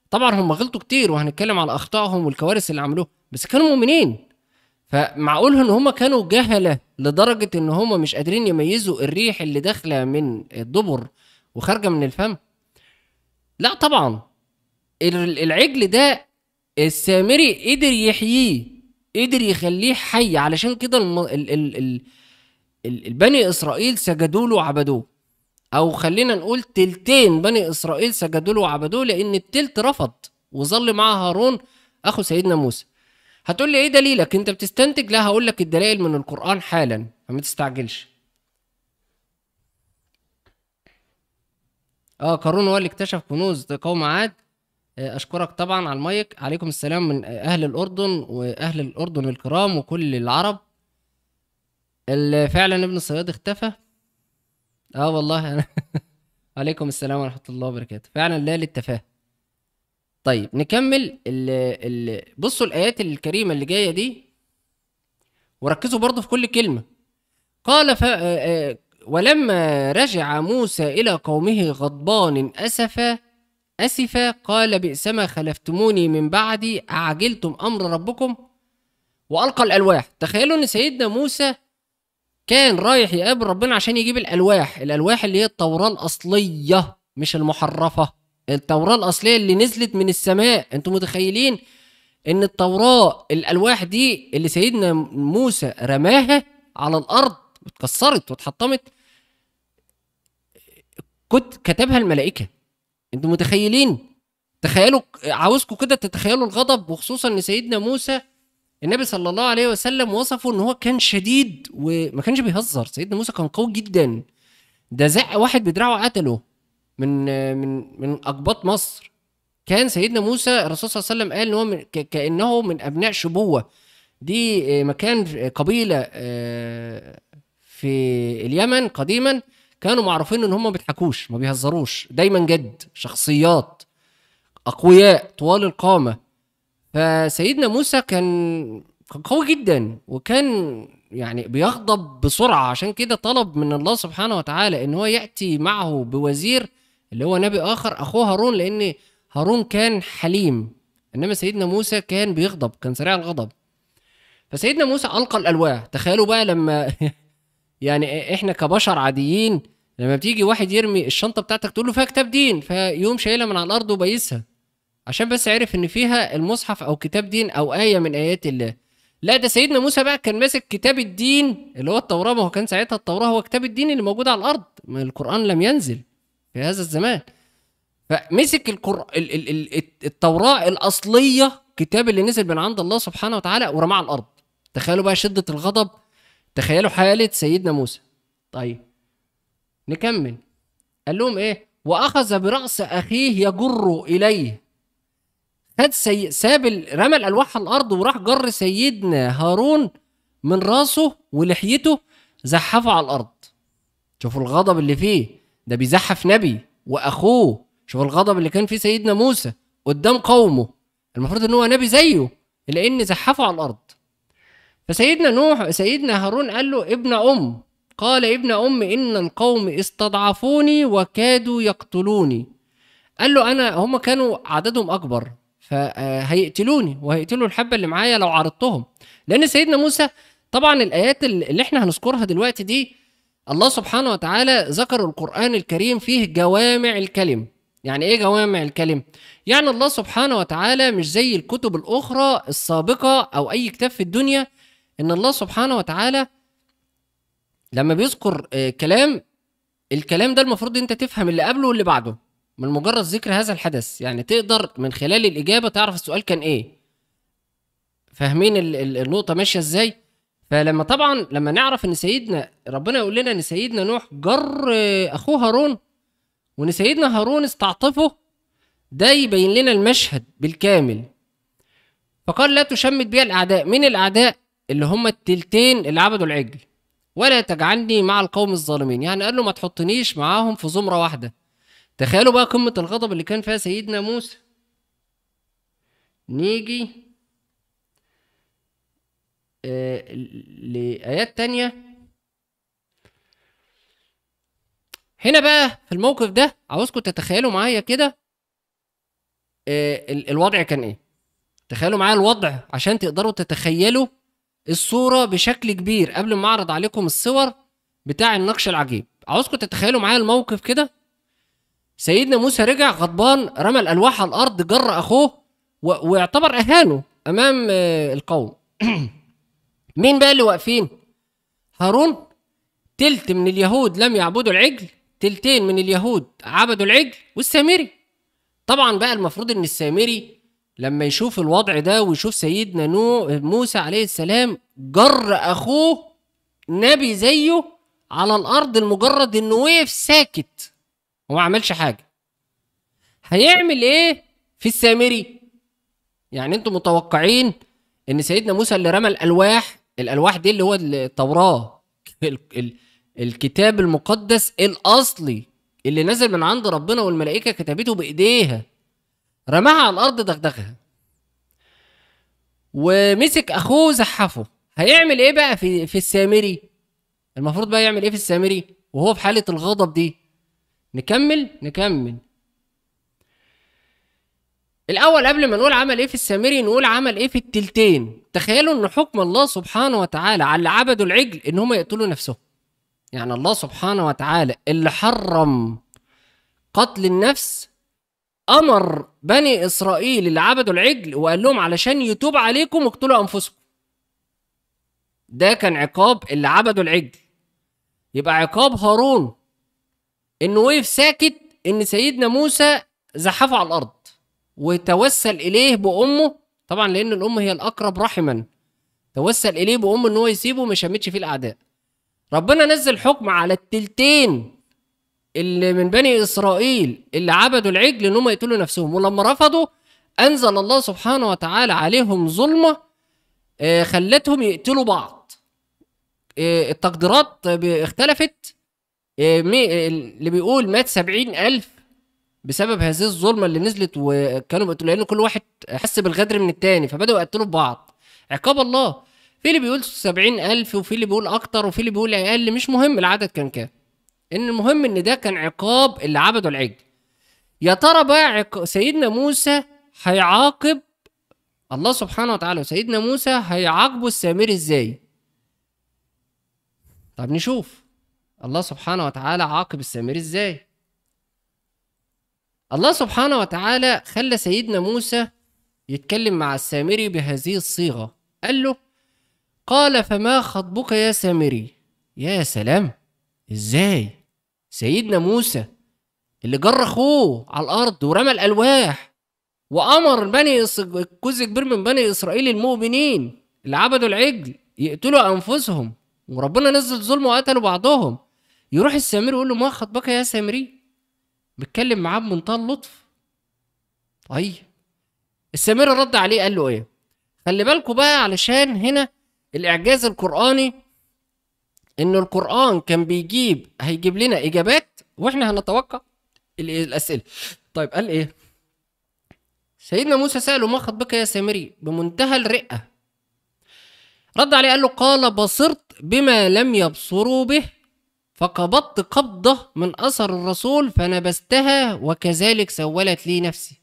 طبعا هم غلطوا كتير وهنتكلم على اخطائهم والكوارث اللي عملوها بس كانوا مؤمنين فمعقول ان هم كانوا جهله لدرجه ان هم مش قادرين يميزوا الريح اللي داخله من الدبر وخارجه من الفم لا طبعا العجل ده السامري قدر يحييه قدر يخليه حي علشان كده الم... ال... ال... ال... ال... بني اسرائيل سجدوا له وعبدوه او خلينا نقول تلتين بني اسرائيل سجدوا له وعبدوه لان التلت رفض وظل معاه هارون اخو سيدنا موسى هتقول لي ايه دليلك انت بتستنتج لا هقول لك الدلائل من القران حالا فما تستعجلش اه قارون هو اللي اكتشف كنوز قوم عاد آه، اشكرك طبعا على المايك عليكم السلام من اهل الاردن واهل الاردن الكرام وكل العرب فعلا ابن الصياد اختفى اه والله انا عليكم السلام ورحمه الله وبركاته فعلا لا للتفاهه طيب نكمل الـ الـ بصوا الايات الكريمه اللي جايه دي وركزوا برضو في كل كلمه قال ف... آه، آه، ولما رجع موسى الى قومه غضبان اسفا أسفا قال بئسما خلفتموني من بعدي أعجلتم أمر ربكم وألقى الألواح تخيلوا أن سيدنا موسى كان رايح يقابل ربنا عشان يجيب الألواح الألواح اللي هي التوراة الأصلية مش المحرفة التوراة الأصلية اللي نزلت من السماء أنتم متخيلين ان التوراة الالواح دي اللي سيدنا موسى رماها على الارض واتكسرت واتحطمت كنت كتبها الملائكه انتوا متخيلين تخيلوا عاوزكم كده تتخيلوا الغضب وخصوصا ان سيدنا موسى النبي صلى الله عليه وسلم وصفه ان هو كان شديد وما كانش بيهزر سيدنا موسى كان قوي جدا ده زق واحد بدراعه قتله من من من اقباط مصر كان سيدنا موسى الرسول صلى الله عليه وسلم قال ان هو كانه من ابناء شبوه دي آه، مكان آه، قبيله آه، في اليمن قديما كانوا معروفين ان هم ما بيضحكوش ما بيهزروش دايما جد شخصيات اقوياء طوال القامه فسيدنا موسى كان قوي جدا وكان يعني بيغضب بسرعه عشان كده طلب من الله سبحانه وتعالى ان هو ياتي معه بوزير اللي هو نبي اخر اخوه هارون لان هارون كان حليم انما سيدنا موسى كان بيغضب كان سريع الغضب فسيدنا موسى القى الالواح تخيلوا بقى لما يعني احنا كبشر عاديين لما بتيجي واحد يرمي الشنطه بتاعتك تقول له فيها كتاب دين فيقوم شايلها من على الارض وبيسها عشان بس عرف ان فيها المصحف او كتاب دين او ايه من ايات الله لا ده سيدنا موسى بقى كان ماسك كتاب الدين اللي هو التوراه ما هو كان ساعتها التوراه هو كتاب الدين اللي موجود على الارض ما القران لم ينزل في هذا الزمان فمسك القر... ال... ال... ال... التوراه الاصليه كتاب اللي نزل من عند الله سبحانه وتعالى ورماه على الارض تخيلوا بقى شده الغضب تخيلوا حالة سيدنا موسى طيب نكمل قال لهم ايه واخذ برأس اخيه يجر اليه خد سي... ساب رمى الالواح على الارض وراح جر سيدنا هارون من راسه ولحيته زحفه على الارض شوفوا الغضب اللي فيه ده بيزحف نبي واخوه شوفوا الغضب اللي كان فيه سيدنا موسى قدام قومه المفروض ان هو نبي زيه لان زحفه على الارض فسيدنا نوح سيدنا هارون قال له ابن أم قال ابن أم إن القوم استضعفوني وكادوا يقتلوني قال له أنا هم كانوا عددهم أكبر فهيقتلوني وهيقتلوا الحبة اللي معايا لو عرضتهم لأن سيدنا موسى طبعا الآيات اللي احنا هنذكرها دلوقتي دي الله سبحانه وتعالى ذكر القرآن الكريم فيه جوامع الكلم يعني ايه جوامع الكلم يعني الله سبحانه وتعالى مش زي الكتب الأخرى السابقة أو أي كتاب في الدنيا ان الله سبحانه وتعالى لما بيذكر آه، كلام الكلام ده المفروض انت تفهم اللي قبله واللي بعده من مجرد ذكر هذا الحدث يعني تقدر من خلال الاجابه تعرف السؤال كان ايه فاهمين النقطه ماشيه ازاي فلما طبعا لما نعرف ان سيدنا ربنا يقول لنا ان سيدنا نوح جر آه، اخوه هارون وان سيدنا هارون استعطفه ده يبين لنا المشهد بالكامل فقال لا تشمت بها الاعداء من الاعداء اللي هم التلتين اللي عبدوا العجل ولا تجعلني مع القوم الظالمين يعني قال له ما تحطنيش معاهم في زمرة واحدة تخيلوا بقى قمة الغضب اللي كان فيها سيدنا موسى نيجي آه لآيات تانية هنا بقى في الموقف ده عاوزكم تتخيلوا معايا كده آه الوضع كان ايه تخيلوا معايا الوضع عشان تقدروا تتخيلوا الصوره بشكل كبير قبل ما اعرض عليكم الصور بتاع النقش العجيب عاوزكم تتخيلوا معايا الموقف كده سيدنا موسى رجع غضبان رمى الالواح على الارض جر اخوه و... واعتبر اهانه امام آه، القوم مين بقى اللي واقفين هارون تلت من اليهود لم يعبدوا العجل تلتين من اليهود عبدوا العجل والسامري طبعا بقى المفروض ان السامري لما يشوف الوضع ده ويشوف سيدنا نو موسى عليه السلام جر اخوه نبي زيه على الارض لمجرد انه وقف ساكت وما عملش حاجه هيعمل ايه في السامري يعني انتم متوقعين ان سيدنا موسى اللي رمى الالواح الالواح دي اللي هو التوراه الكتاب المقدس الاصلي اللي نزل من عند ربنا والملائكه كتبته بايديها رماها على الارض دغدغها ومسك اخوه زحفه هيعمل ايه بقى في في السامري المفروض بقى يعمل ايه في السامري وهو في حاله الغضب دي نكمل نكمل الاول قبل ما نقول عمل ايه في السامري نقول عمل ايه في التلتين تخيلوا ان حكم الله سبحانه وتعالى على اللي عبدوا العجل ان هم يقتلوا نفسهم يعني الله سبحانه وتعالى اللي حرم قتل النفس امر بني اسرائيل اللي عبدوا العجل وقال لهم علشان يتوب عليكم اقتلوا انفسكم ده كان عقاب اللي عبدوا العجل يبقى عقاب هارون انه وقف ساكت ان سيدنا موسى زحفه على الارض وتوسل اليه بامه طبعا لان الام هي الاقرب رحما توسل اليه بامه ان هو يسيبه ما شمتش فيه الاعداء ربنا نزل حكم على التلتين اللي من بني اسرائيل اللي عبدوا العجل ان هم يقتلوا نفسهم ولما رفضوا انزل الله سبحانه وتعالى عليهم ظلمه آه، خلتهم يقتلوا بعض آه، التقديرات اختلفت آه، اللي بيقول مات سبعين ألف بسبب هذه الظلمة اللي نزلت وكانوا بيقتلوا لأن كل واحد حس بالغدر من التاني فبدأوا يقتلوا في بعض عقاب الله في اللي بيقول سبعين ألف وفي اللي بيقول أكتر وفي اللي بيقول أقل مش مهم العدد كان كام ان المهم ان ده كان عقاب اللي عبدوا العجل يا ترى بقى سيدنا موسى هيعاقب الله سبحانه وتعالى سيدنا موسى هيعاقبه السامري ازاي طب نشوف الله سبحانه وتعالى عاقب السامري ازاي الله سبحانه وتعالى خلى سيدنا موسى يتكلم مع السامري بهذه الصيغة قال له قال فما خطبك يا سامري يا سلام ازاي سيدنا موسى اللي جر اخوه على الارض ورمى الالواح وامر بني جزء كبير من بني اسرائيل المؤمنين اللي عبدوا العجل يقتلوا انفسهم وربنا نزل ظلم وقتلوا بعضهم يروح السامري يقول له ما خطبك يا سامري بيتكلم معاه بمنتهى اللطف طيب السامري رد عليه قال له ايه خلي بالكوا بقى علشان هنا الاعجاز القراني انه القران كان بيجيب هيجيب لنا اجابات واحنا هنتوقع الاسئله طيب قال ايه سيدنا موسى ساله ما خطبك يا سامري بمنتهى الرئه رد عليه قال له قال بصرت بما لم يبصروا به فقبضت قبضه من اثر الرسول فنبستها وكذلك سولت لي نفسي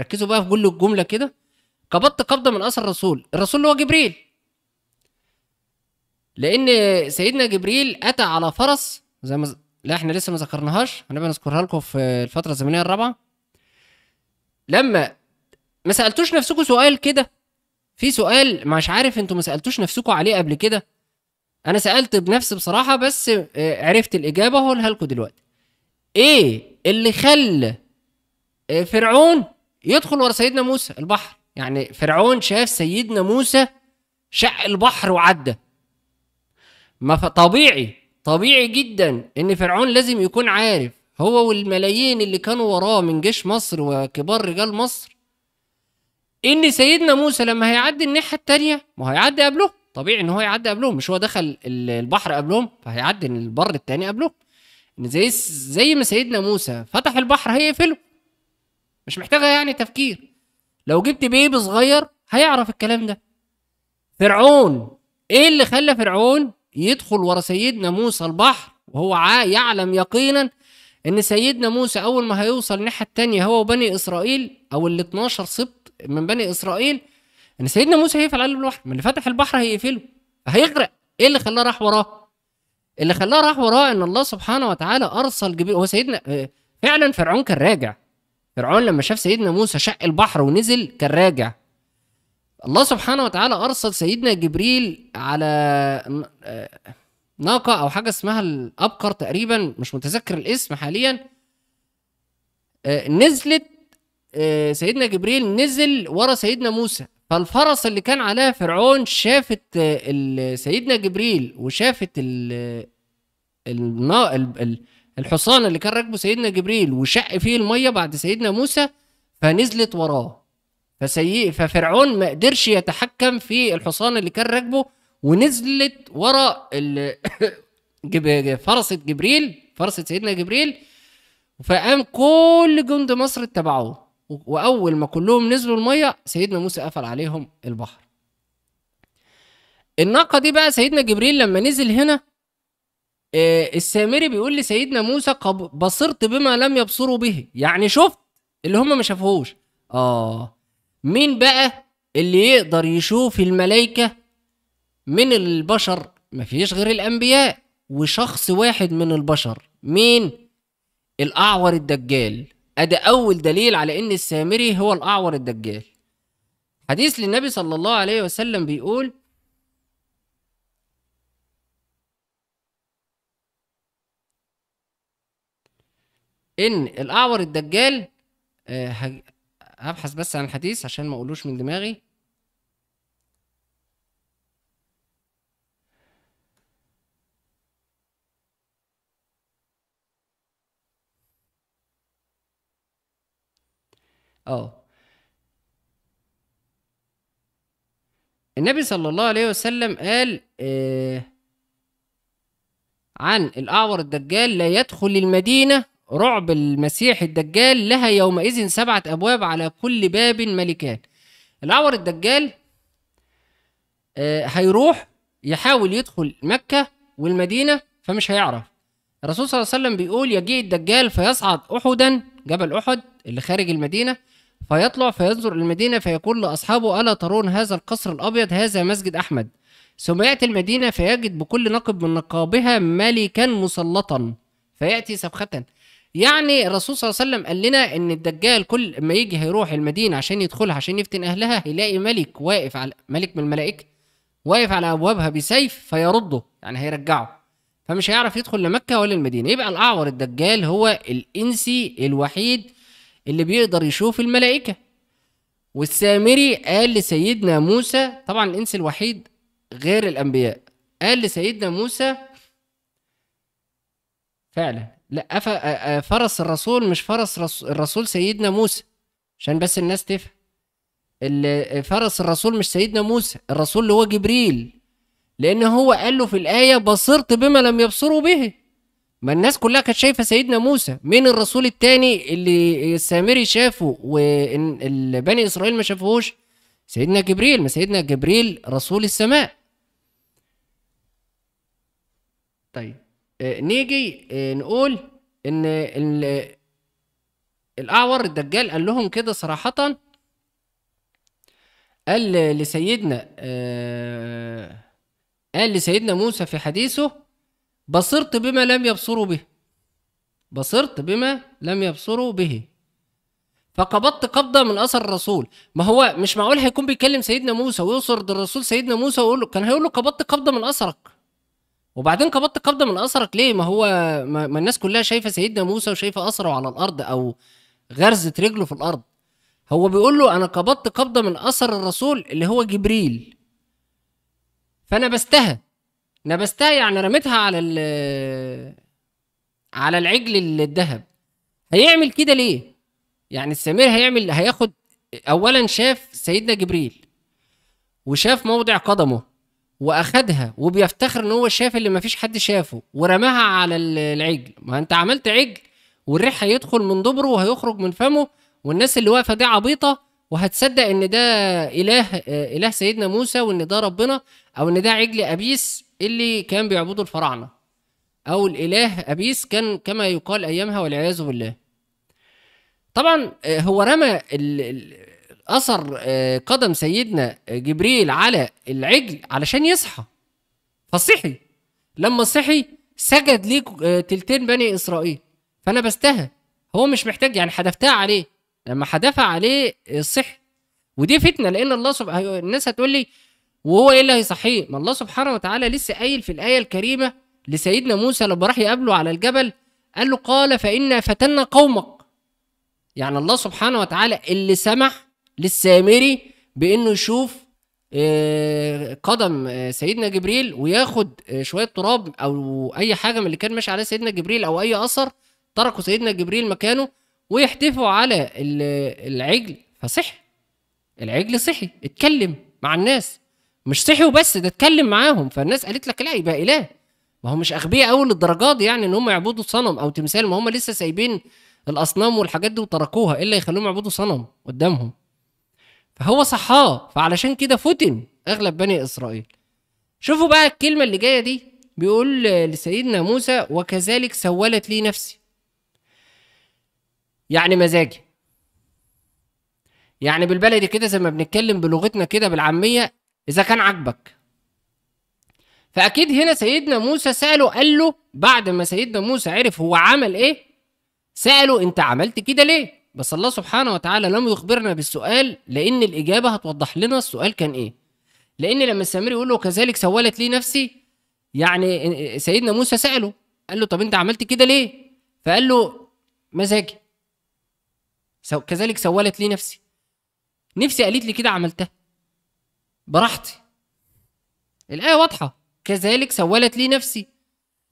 ركزوا بقى في كل الجمله كده قبضت قبضه من اثر الرسول الرسول اللي هو جبريل لان سيدنا جبريل اتى على فرس زي ما لا احنا لسه ما ذكرناهاش هنبقى نذكرها لكم في الفتره الزمنيه الرابعه لما ما سالتوش نفسكم سؤال كده في سؤال مش عارف انتوا ما سالتوش نفسكم عليه قبل كده انا سالت بنفسي بصراحه بس آه، عرفت الاجابه هقولها لكم دلوقتي ايه اللي خلى آه، فرعون يدخل ورا سيدنا موسى البحر يعني فرعون شاف سيدنا موسى شق البحر وعدى ما طبيعي طبيعي جدا ان فرعون لازم يكون عارف هو والملايين اللي كانوا وراه من جيش مصر وكبار رجال مصر ان سيدنا موسى لما هيعدي الناحيه التانية ما هيعدي قبله طبيعي ان هو يعدي قبلهم مش هو دخل البحر قبلهم فهيعدي البر التاني قبله ان زي زي ما سيدنا موسى فتح البحر هيقفله مش محتاجه يعني تفكير لو جبت بيبي صغير هيعرف الكلام ده فرعون ايه اللي خلى فرعون يدخل ورا سيدنا موسى البحر وهو يعلم يقينا ان سيدنا موسى اول ما هيوصل الناحيه الثانيه هو وبني اسرائيل او ال 12 سبط من بني اسرائيل ان سيدنا موسى هيقفل عليه البحر ما اللي فتح البحر هيقفله هيغرق ايه اللي خلاه راح وراه اللي خلاه راح وراه ان الله سبحانه وتعالى ارسل جبريل هو سيدنا آه، فعلا فرعون كان راجع فرعون لما شاف سيدنا موسى شق البحر ونزل كان راجع الله سبحانه وتعالى ارسل سيدنا جبريل على آه، ناقه او حاجه اسمها الابقر تقريبا مش متذكر الاسم حاليا آه، نزلت آه، سيدنا جبريل نزل ورا سيدنا موسى فالفرس اللي كان عليها فرعون شافت سيدنا جبريل وشافت الحصان اللي كان راكبه سيدنا جبريل وشق فيه الميه بعد سيدنا موسى فنزلت وراه فسي... ففرعون ما قدرش يتحكم في الحصان اللي كان راكبه ونزلت ورا جب... فرسة جبريل فرسة سيدنا جبريل فقام كل جند مصر اتبعوه واول ما كلهم نزلوا الميه سيدنا موسى قفل عليهم البحر الناقه دي بقى سيدنا جبريل لما نزل هنا آه، السامري بيقول لسيدنا موسى بصرت بما لم يبصروا به يعني شفت اللي هم ما شافوهوش اه مين بقى اللي يقدر يشوف الملائكة من البشر مفيش غير الأنبياء وشخص واحد من البشر مين الأعور الدجال أدي أول دليل على إن السامري هو الأعور الدجال حديث للنبي صلى الله عليه وسلم بيقول إن الأعور الدجال آه، هبحث بس عن الحديث عشان ما اقولوش من دماغي اه النبي صلى الله عليه وسلم قال آه عن الأعور الدجال لا يدخل المدينة رعب المسيح الدجال لها يومئذ سبعة أبواب على كل باب ملكان العور الدجال آه، هيروح يحاول يدخل مكة والمدينة فمش هيعرف الرسول صلى الله عليه وسلم بيقول يجيء الدجال فيصعد أحدا جبل أحد اللي خارج المدينة فيطلع فينظر المدينة فيقول لأصحابه ألا ترون هذا القصر الأبيض هذا مسجد أحمد ثم يأتي المدينة فيجد بكل نقب من نقابها ملكا مسلطا فيأتي سبخة يعني الرسول صلى الله عليه وسلم قال لنا ان الدجال كل ما يجي هيروح المدينه عشان يدخلها عشان يفتن اهلها هيلاقي ملك واقف على ملك من الملائكه واقف على ابوابها بسيف فيرده يعني هيرجعه فمش هيعرف يدخل لمكه ولا المدينه يبقى الاعور الدجال هو الانسي الوحيد اللي بيقدر يشوف الملائكه والسامري قال لسيدنا موسى طبعا الانس الوحيد غير الانبياء قال لسيدنا موسى فعلا لا فرس الرسول مش فرس الرسول سيدنا موسى عشان بس الناس تفهم فرس الرسول مش سيدنا موسى الرسول اللي هو جبريل لان هو قال له في الايه بصرت بما لم يبصروا به ما الناس كلها كانت شايفه سيدنا موسى مين الرسول التاني اللي السامري شافه وبني اسرائيل ما شافوهوش سيدنا جبريل ما سيدنا جبريل رسول السماء طيب آه، نيجي آه، نقول ان الاعور الدجال قال لهم كده صراحه قال لسيدنا آه، قال لسيدنا موسى في حديثه بصرت بما لم يبصروا به بصرت بما لم يبصروا به فقبضت قبضه من اثر الرسول ما هو مش معقول هيكون بيكلم سيدنا موسى ويوصل الرسول سيدنا موسى ويقول له كان هيقول له قبضت قبضه من اثرك وبعدين قبضت قبضه من اثرك ليه ما هو ما, الناس كلها شايفه سيدنا موسى وشايفه اثره على الارض او غرزه رجله في الارض هو بيقول له انا قبضت قبضه من اثر الرسول اللي هو جبريل فنبستها. نبستها يعني رميتها على على العجل الذهب هيعمل كده ليه يعني السمير هيعمل هياخد اولا شاف سيدنا جبريل وشاف موضع قدمه واخدها وبيفتخر ان هو شاف اللي ما فيش حد شافه ورماها على العجل ما انت عملت عجل والريح هيدخل من دبره وهيخرج من فمه والناس اللي واقفه دي عبيطه وهتصدق ان ده اله آه، اله سيدنا موسى وان ده ربنا او ان ده عجل ابيس اللي كان بيعبده الفراعنه او الاله ابيس كان كما يقال ايامها والعياذ بالله طبعا آه، هو رمى ال... اثر آه، قدم سيدنا آه، جبريل على العجل علشان يصحى فصحي لما صحي سجد ليه آه، تلتين بني اسرائيل فانا بستهى هو مش محتاج يعني حدفتها عليه لما حدفها عليه صحي ودي فتنه لان الله سبحانه الناس هتقول لي وهو ايه اللي هيصحيه؟ ما الله سبحانه وتعالى لسه قايل في الايه الكريمه لسيدنا موسى لما راح يقابله على الجبل قال له قال فإنا فتنا قومك يعني الله سبحانه وتعالى اللي سمح للسامري بانه يشوف آه، قدم آه، سيدنا جبريل وياخد آه، شويه تراب او اي حاجه من اللي كان ماشي عليها سيدنا جبريل او اي اثر تركوا سيدنا جبريل مكانه ويحتفوا على العجل فصح العجل صحي اتكلم مع الناس مش صحي وبس ده اتكلم معاهم فالناس قالت لك لا يبقى اله ما هو مش اغبياء قوي للدرجه دي يعني ان هم يعبدوا صنم او تمثال ما هم لسه سايبين الاصنام والحاجات دي وتركوها الا يخلوهم يعبدوا صنم قدامهم فهو صحاه فعلشان كده فتن اغلب بني اسرائيل شوفوا بقى الكلمه اللي جايه دي بيقول لسيدنا موسى وكذلك سولت لي نفسي يعني مزاجي يعني بالبلدي كده زي ما بنتكلم بلغتنا كده بالعاميه اذا كان عاجبك فاكيد هنا سيدنا موسى ساله قال له بعد ما سيدنا موسى عرف هو عمل ايه ساله انت عملت كده ليه بس الله سبحانه وتعالى لم يخبرنا بالسؤال لأن الإجابة هتوضح لنا السؤال كان إيه لأن لما السامري يقول له كذلك سولت لي نفسي يعني سيدنا موسى سأله قال له طب أنت عملت كده ليه فقال له مزاجي سو كذلك سولت لي نفسي نفسي قالت لي كده عملتها براحتي الآية واضحة كذلك سولت لي نفسي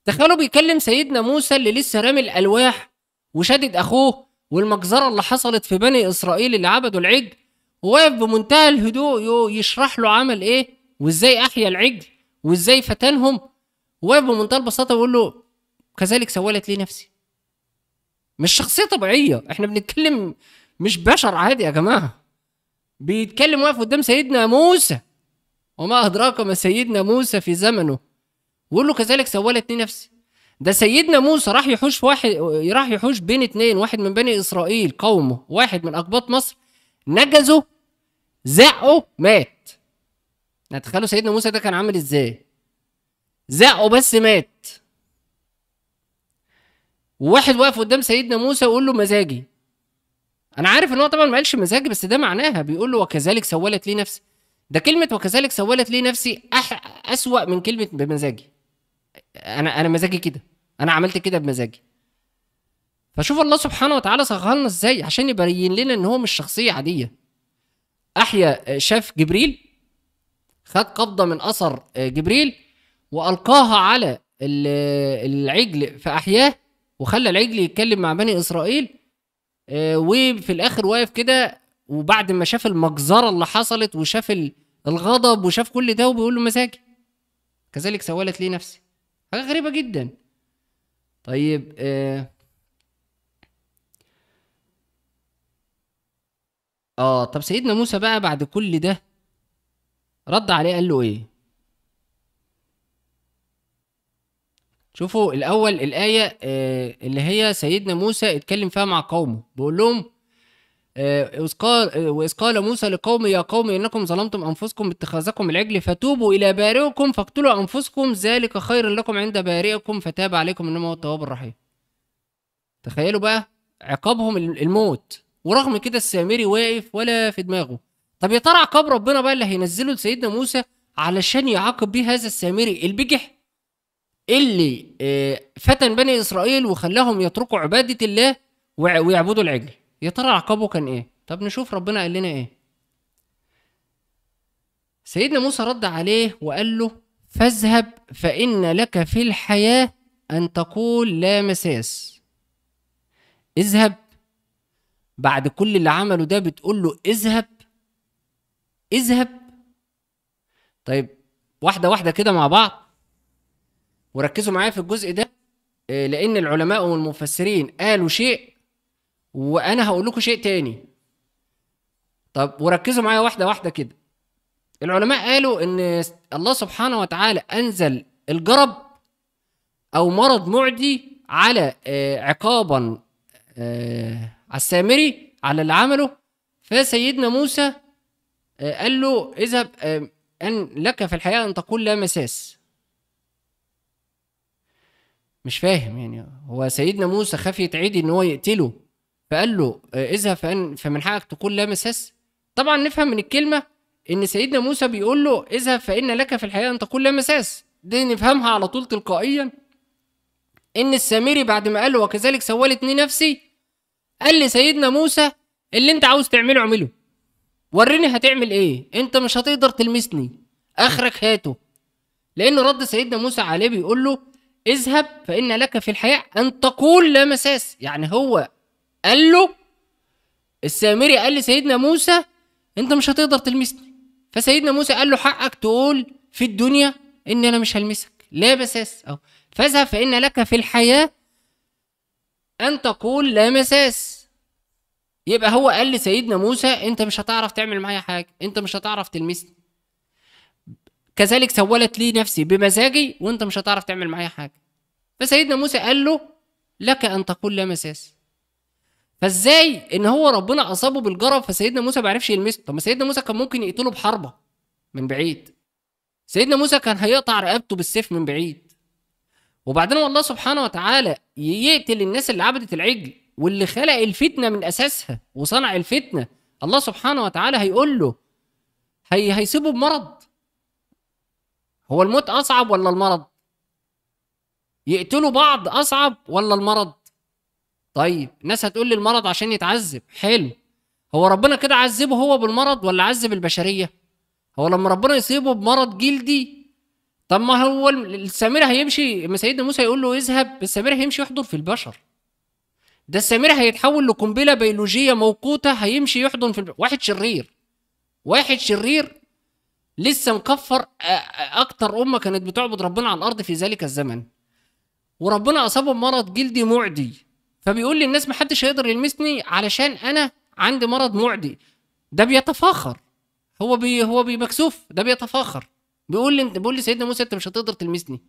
تخيلوا بيكلم سيدنا موسى اللي لسه رامي الألواح وشدد أخوه والمجزرة اللي حصلت في بني إسرائيل اللي عبدوا العجل وواقف بمنتهى الهدوء يشرح له عمل إيه وإزاي أحيا العجل وإزاي فتنهم واقف بمنتهى البساطة ويقول له كذلك سولت لي نفسي مش شخصية طبيعية احنا بنتكلم مش بشر عادي يا جماعة بيتكلم واقف قدام سيدنا موسى وما أدراك ما سيدنا موسى في زمنه ويقول له كذلك سولت لي نفسي ده سيدنا موسى راح يحوش واحد راح يحوش بين اتنين واحد من بني اسرائيل قومه واحد من اقباط مصر نجزه زقه مات تخيلوا سيدنا موسى ده كان عامل ازاي زقه بس مات وواحد واقف قدام سيدنا موسى يقول له مزاجي انا عارف ان هو طبعا ما قالش مزاجي بس ده معناها بيقول له وكذلك سولت لي نفسي ده كلمه وكذلك سولت لي نفسي أح... اسوا من كلمه بمزاجي انا انا مزاجي كده انا عملت كده بمزاجي فشوف الله سبحانه وتعالى صغرنا ازاي عشان يبين لنا ان هو مش شخصيه عاديه احيا آه، شاف جبريل خد قبضه من اثر آه، جبريل والقاها على آه، العجل فاحياه وخلى العجل يتكلم مع بني اسرائيل وفي الاخر واقف كده وبعد ما شاف المجزره اللي حصلت وشاف الغضب وشاف كل ده وبيقول له مزاجي كذلك سولت لي نفسي حاجه غريبه جدا طيب آه،, آه, طب سيدنا موسى بقى بعد كل ده رد عليه قال له إيه شوفوا الأول الآية آه، اللي هي سيدنا موسى اتكلم فيها مع قومه بيقول لهم آه، آه، وإذ قال موسى لقوم يا قوم إنكم ظلمتم أنفسكم باتخاذكم العجل فتوبوا إلى بارئكم فاقتلوا أنفسكم ذلك خير لكم عند بارئكم فتاب عليكم إنما هو التواب الرحيم تخيلوا بقى عقابهم الموت ورغم كده السامري واقف ولا في دماغه طب يا ترى عقاب ربنا بقى اللي هينزله لسيدنا موسى علشان يعاقب بيه هذا السامري البجح اللي آه، فتن بني إسرائيل وخلاهم يتركوا عبادة الله ويعبدوا العجل يا ترى عقابه كان ايه طب نشوف ربنا قال لنا ايه سيدنا موسى رد عليه وقال له فاذهب فإن لك في الحياة أن تقول لا مساس اذهب بعد كل اللي عمله ده بتقول له اذهب اذهب طيب واحدة واحدة كده مع بعض وركزوا معايا في الجزء ده آه، لأن العلماء والمفسرين قالوا شيء وانا هقول لكم شيء تاني طب وركزوا معايا واحده واحده كده العلماء قالوا ان الله سبحانه وتعالى انزل الجرب او مرض معدي على آه، عقابا آه، على السامري على اللي عمله فسيدنا موسى آه، قال له اذهب ان لك في الحياه ان تقول لا مساس مش فاهم يعني هو سيدنا موسى خاف يتعدي ان هو يقتله فقال له آه، اذهب فإن فمن حقك تقول لا مساس طبعا نفهم من الكلمه ان سيدنا موسى بيقول له اذهب فان لك في الحياه ان تقول لا مساس دي نفهمها على طول تلقائيا ان السامري بعد ما قال له وكذلك سولتني نفسي قال لسيدنا موسى اللي انت عاوز تعمله اعمله وريني هتعمل ايه انت مش هتقدر تلمسني اخرك هاته لان رد سيدنا موسى عليه بيقول له اذهب فان لك في الحياه ان تقول لا مساس يعني هو قال له السامري قال لسيدنا موسى انت مش هتقدر تلمسني فسيدنا موسى قال له حقك تقول في الدنيا ان انا مش هلمسك لا مساس او فاذهب فان لك في الحياه ان تقول لا مساس يبقى هو قال لسيدنا موسى انت مش هتعرف تعمل معايا حاجه انت مش هتعرف تلمسني كذلك سولت لي نفسي بمزاجي وانت مش هتعرف تعمل معايا حاجه فسيدنا موسى قال له لك ان تقول لا مساس فازاي ان هو ربنا اصابه بالجرب فسيدنا موسى ما عرفش يلمسه طب ما سيدنا موسى كان ممكن يقتله بحربه من بعيد سيدنا موسى كان هيقطع رقبته بالسيف من بعيد وبعدين والله سبحانه وتعالى يقتل الناس اللي عبدت العجل واللي خلق الفتنه من اساسها وصنع الفتنه الله سبحانه وتعالى هيقول له هي هيسيبه بمرض هو الموت اصعب ولا المرض يقتلوا بعض اصعب ولا المرض طيب الناس هتقول لي المرض عشان يتعذب حلو هو ربنا كده عذبه هو بالمرض ولا عذب البشريه هو لما ربنا يصيبه بمرض جلدي طب ما هو السامرة هيمشي ما سيدنا موسى يقول له اذهب السامرة هيمشي يحضر في البشر ده السامرة هيتحول لقنبله بيولوجيه موقوته هيمشي يحضن في البشر. واحد شرير واحد شرير لسه مكفر اكتر امه كانت بتعبد ربنا على الارض في ذلك الزمن وربنا اصابه بمرض جلدي معدي فبيقول لي الناس محدش هيقدر يلمسني علشان انا عندي مرض معدي ده بيتفاخر هو بي هو مكسوف ده بيتفاخر بيقول لي انت بيقول لي سيدنا موسى انت مش هتقدر تلمسني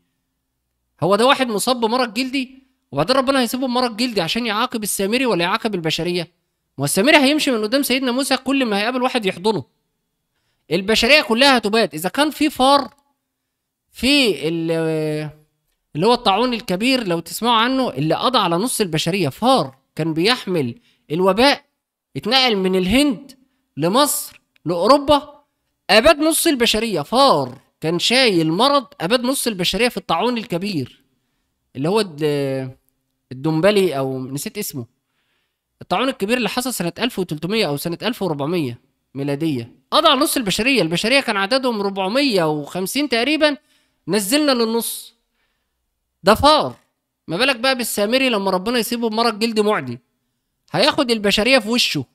هو ده واحد مصاب بمرض جلدي وبعدين ربنا هيسيبه بمرض جلدي عشان يعاقب السامري ولا يعاقب البشريه ما السامري هيمشي من قدام سيدنا موسى كل ما هيقابل واحد يحضنه البشريه كلها هتبات اذا كان في فار في اللي هو الطاعون الكبير لو تسمعوا عنه اللي قضى على نص البشريه فار كان بيحمل الوباء اتنقل من الهند لمصر لاوروبا اباد نص البشريه فار كان شايل مرض اباد نص البشريه في الطاعون الكبير اللي هو الدنبلي او نسيت اسمه الطاعون الكبير اللي حصل سنه 1300 او سنه 1400 ميلاديه قضى على نص البشريه البشريه كان عددهم 450 تقريبا نزلنا للنص ده فار ما بالك بقى بالسامري لما ربنا يسيبه بمرض جلد معدي هياخد البشريه في وشه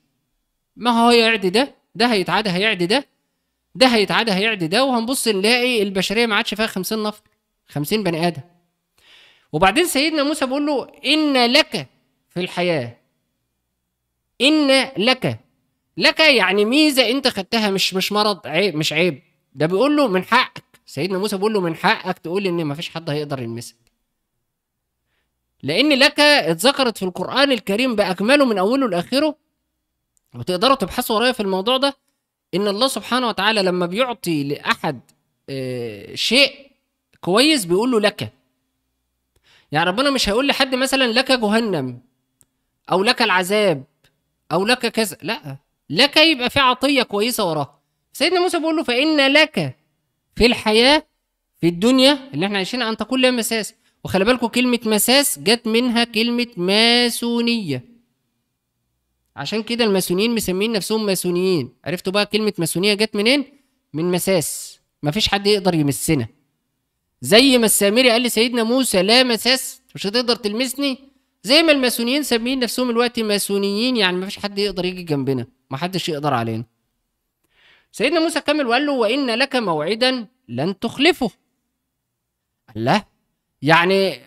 ما هو هيعدي ده ده هيتعدى هيعدي ده ده هيتعدى هيعدي ده وهنبص نلاقي البشريه ما عادش فيها 50 نفر 50 بني ادم وبعدين سيدنا موسى بيقول له ان لك في الحياه ان لك لك يعني ميزه انت خدتها مش مش مرض عيب مش عيب ده بيقول له من حقك سيدنا موسى بيقول له من حقك تقول ان ما فيش حد هيقدر يلمسك لأن لك اتذكرت في القرآن الكريم بأكمله من أوله لآخره وتقدروا تبحثوا ورايا في الموضوع ده إن الله سبحانه وتعالى لما بيعطي لأحد آه، شيء كويس بيقول له لك يعني ربنا مش هيقول لحد مثلا لك جهنم أو لك العذاب أو لك كذا لا لك يبقى في عطية كويسة وراها سيدنا موسى بيقول له فإن لك في الحياة في الدنيا اللي احنا عايشينها أن تكون لها مساس وخلي بالكم كلمة مساس جت منها كلمة ماسونية عشان كده الماسونيين مسمين نفسهم ماسونيين عرفتوا بقى كلمة ماسونية جت منين؟ من مساس مفيش حد يقدر يمسنا زي ما السامري قال لسيدنا موسى لا مساس مش هتقدر تلمسني زي ما الماسونيين سمين نفسهم الوقت ماسونيين يعني مفيش حد يقدر يجي جنبنا محدش يقدر علينا سيدنا موسى كمل وقال له وان لك موعدا لن تخلفه الله يعني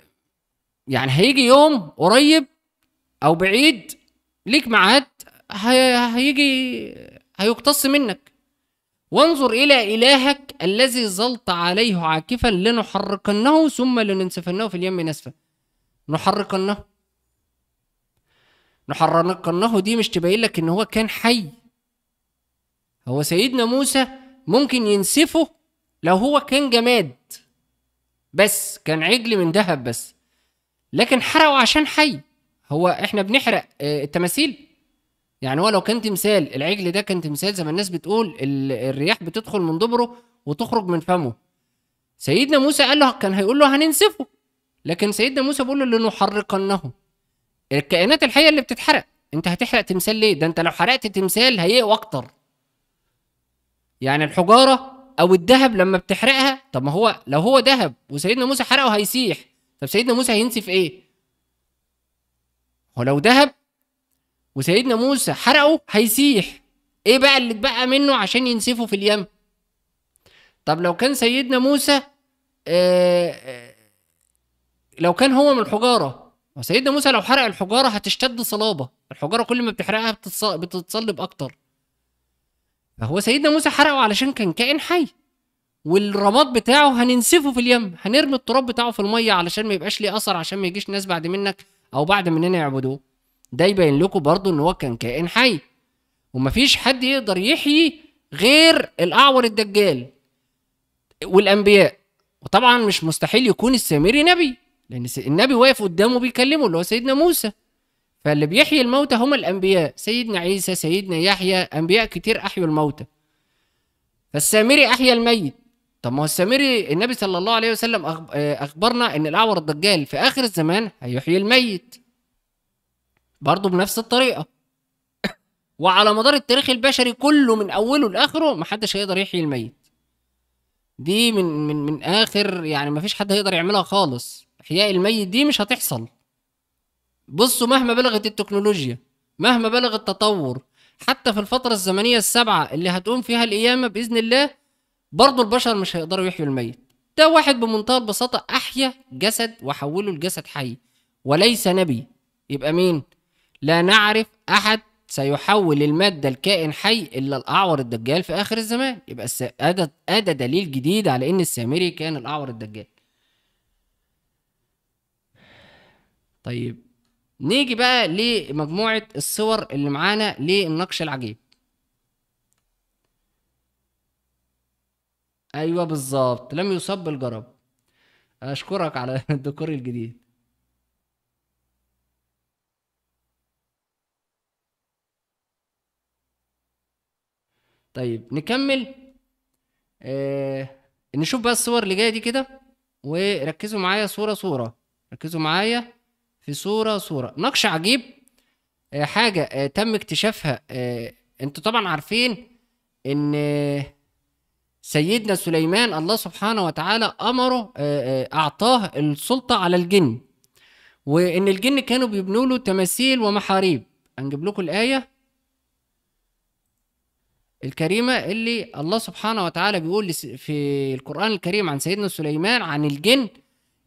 يعني هيجي يوم قريب او بعيد ليك معاد هيجي هيقتص منك وانظر الى الهك الذي ظلت عليه عاكفا لنحرقنه ثم لننسفنه في اليم نسفا نحرقنه نحرقنه دي مش تبين لك ان هو كان حي هو سيدنا موسى ممكن ينسفه لو هو كان جماد بس كان عجل من ذهب بس لكن حرقوا عشان حي هو احنا بنحرق آه، التماثيل يعني هو لو كان تمثال العجل ده كان تمثال زي ما الناس بتقول الرياح بتدخل من دبره وتخرج من فمه سيدنا موسى قال له كان هيقول له هننسفه لكن سيدنا موسى بيقول له لنحرقنه الكائنات الحيه اللي بتتحرق انت هتحرق تمثال ليه ده انت لو حرقت تمثال هيقوى اكتر يعني الحجاره او الذهب لما بتحرقها طب ما هو لو هو ذهب وسيدنا موسى حرقه هيسيح طب سيدنا موسى هينسي في ايه هو لو ذهب وسيدنا موسى حرقه هيسيح ايه بقى اللي اتبقى منه عشان ينسفه في اليم طب لو كان سيدنا موسى آه, آه، لو كان هو من الحجاره وسيدنا موسى لو حرق الحجاره هتشتد صلابه الحجاره كل ما بتحرقها بتتصلب اكتر فهو سيدنا موسى حرقه علشان كان كائن حي والرماد بتاعه هننسفه في اليم هنرمي التراب بتاعه في الميه علشان ما يبقاش ليه اثر عشان ما يجيش ناس بعد منك او بعد مننا يعبدوه ده يبين لكم برضه ان هو كان كائن حي ومفيش حد يقدر يحيي غير الاعور الدجال والانبياء وطبعا مش مستحيل يكون السامري نبي لان النبي واقف قدامه بيكلمه اللي هو سيدنا موسى فاللي بيحيي الموتى هم الأنبياء سيدنا عيسى سيدنا يحيى أنبياء كتير أحيوا الموتى فالسامري أحيا الميت طب ما هو السامري النبي صلى الله عليه وسلم آه، أخبرنا إن الأعور الدجال في آخر الزمان هيحيي الميت برضه بنفس الطريقة وعلى مدار التاريخ البشري كله من أوله لآخره محدش هيقدر يحيي الميت دي من من من آخر يعني مفيش حد هيقدر يعملها خالص إحياء الميت دي مش هتحصل بصوا مهما بلغت التكنولوجيا مهما بلغ التطور حتى في الفترة الزمنية السبعة اللي هتقوم فيها القيامة بإذن الله برضه البشر مش هيقدروا يحيوا الميت ده واحد بمنتهى البساطة أحيا جسد وحوله لجسد حي وليس نبي يبقى مين؟ لا نعرف أحد سيحول المادة لكائن حي إلا الأعور الدجال في آخر الزمان يبقى ده أدى دليل جديد على إن السامري كان الأعور الدجال طيب نيجي بقى لمجموعة الصور اللي معانا للنقش العجيب ايوه بالظبط لم يصب بالجرب اشكرك على الديكور الجديد طيب نكمل آه نشوف بقى الصور اللي جايه دي كده وركزوا معايا صوره صوره ركزوا معايا في صورة صورة نقش عجيب آه، حاجة آه، تم اكتشافها آه، انتوا طبعا عارفين ان سيدنا سليمان الله سبحانه وتعالى امره اعطاه السلطة على الجن وان الجن كانوا بيبنوا له تماثيل ومحاريب هنجيب لكم الايه الكريمة اللي الله سبحانه وتعالى بيقول في القرآن الكريم عن سيدنا سليمان عن الجن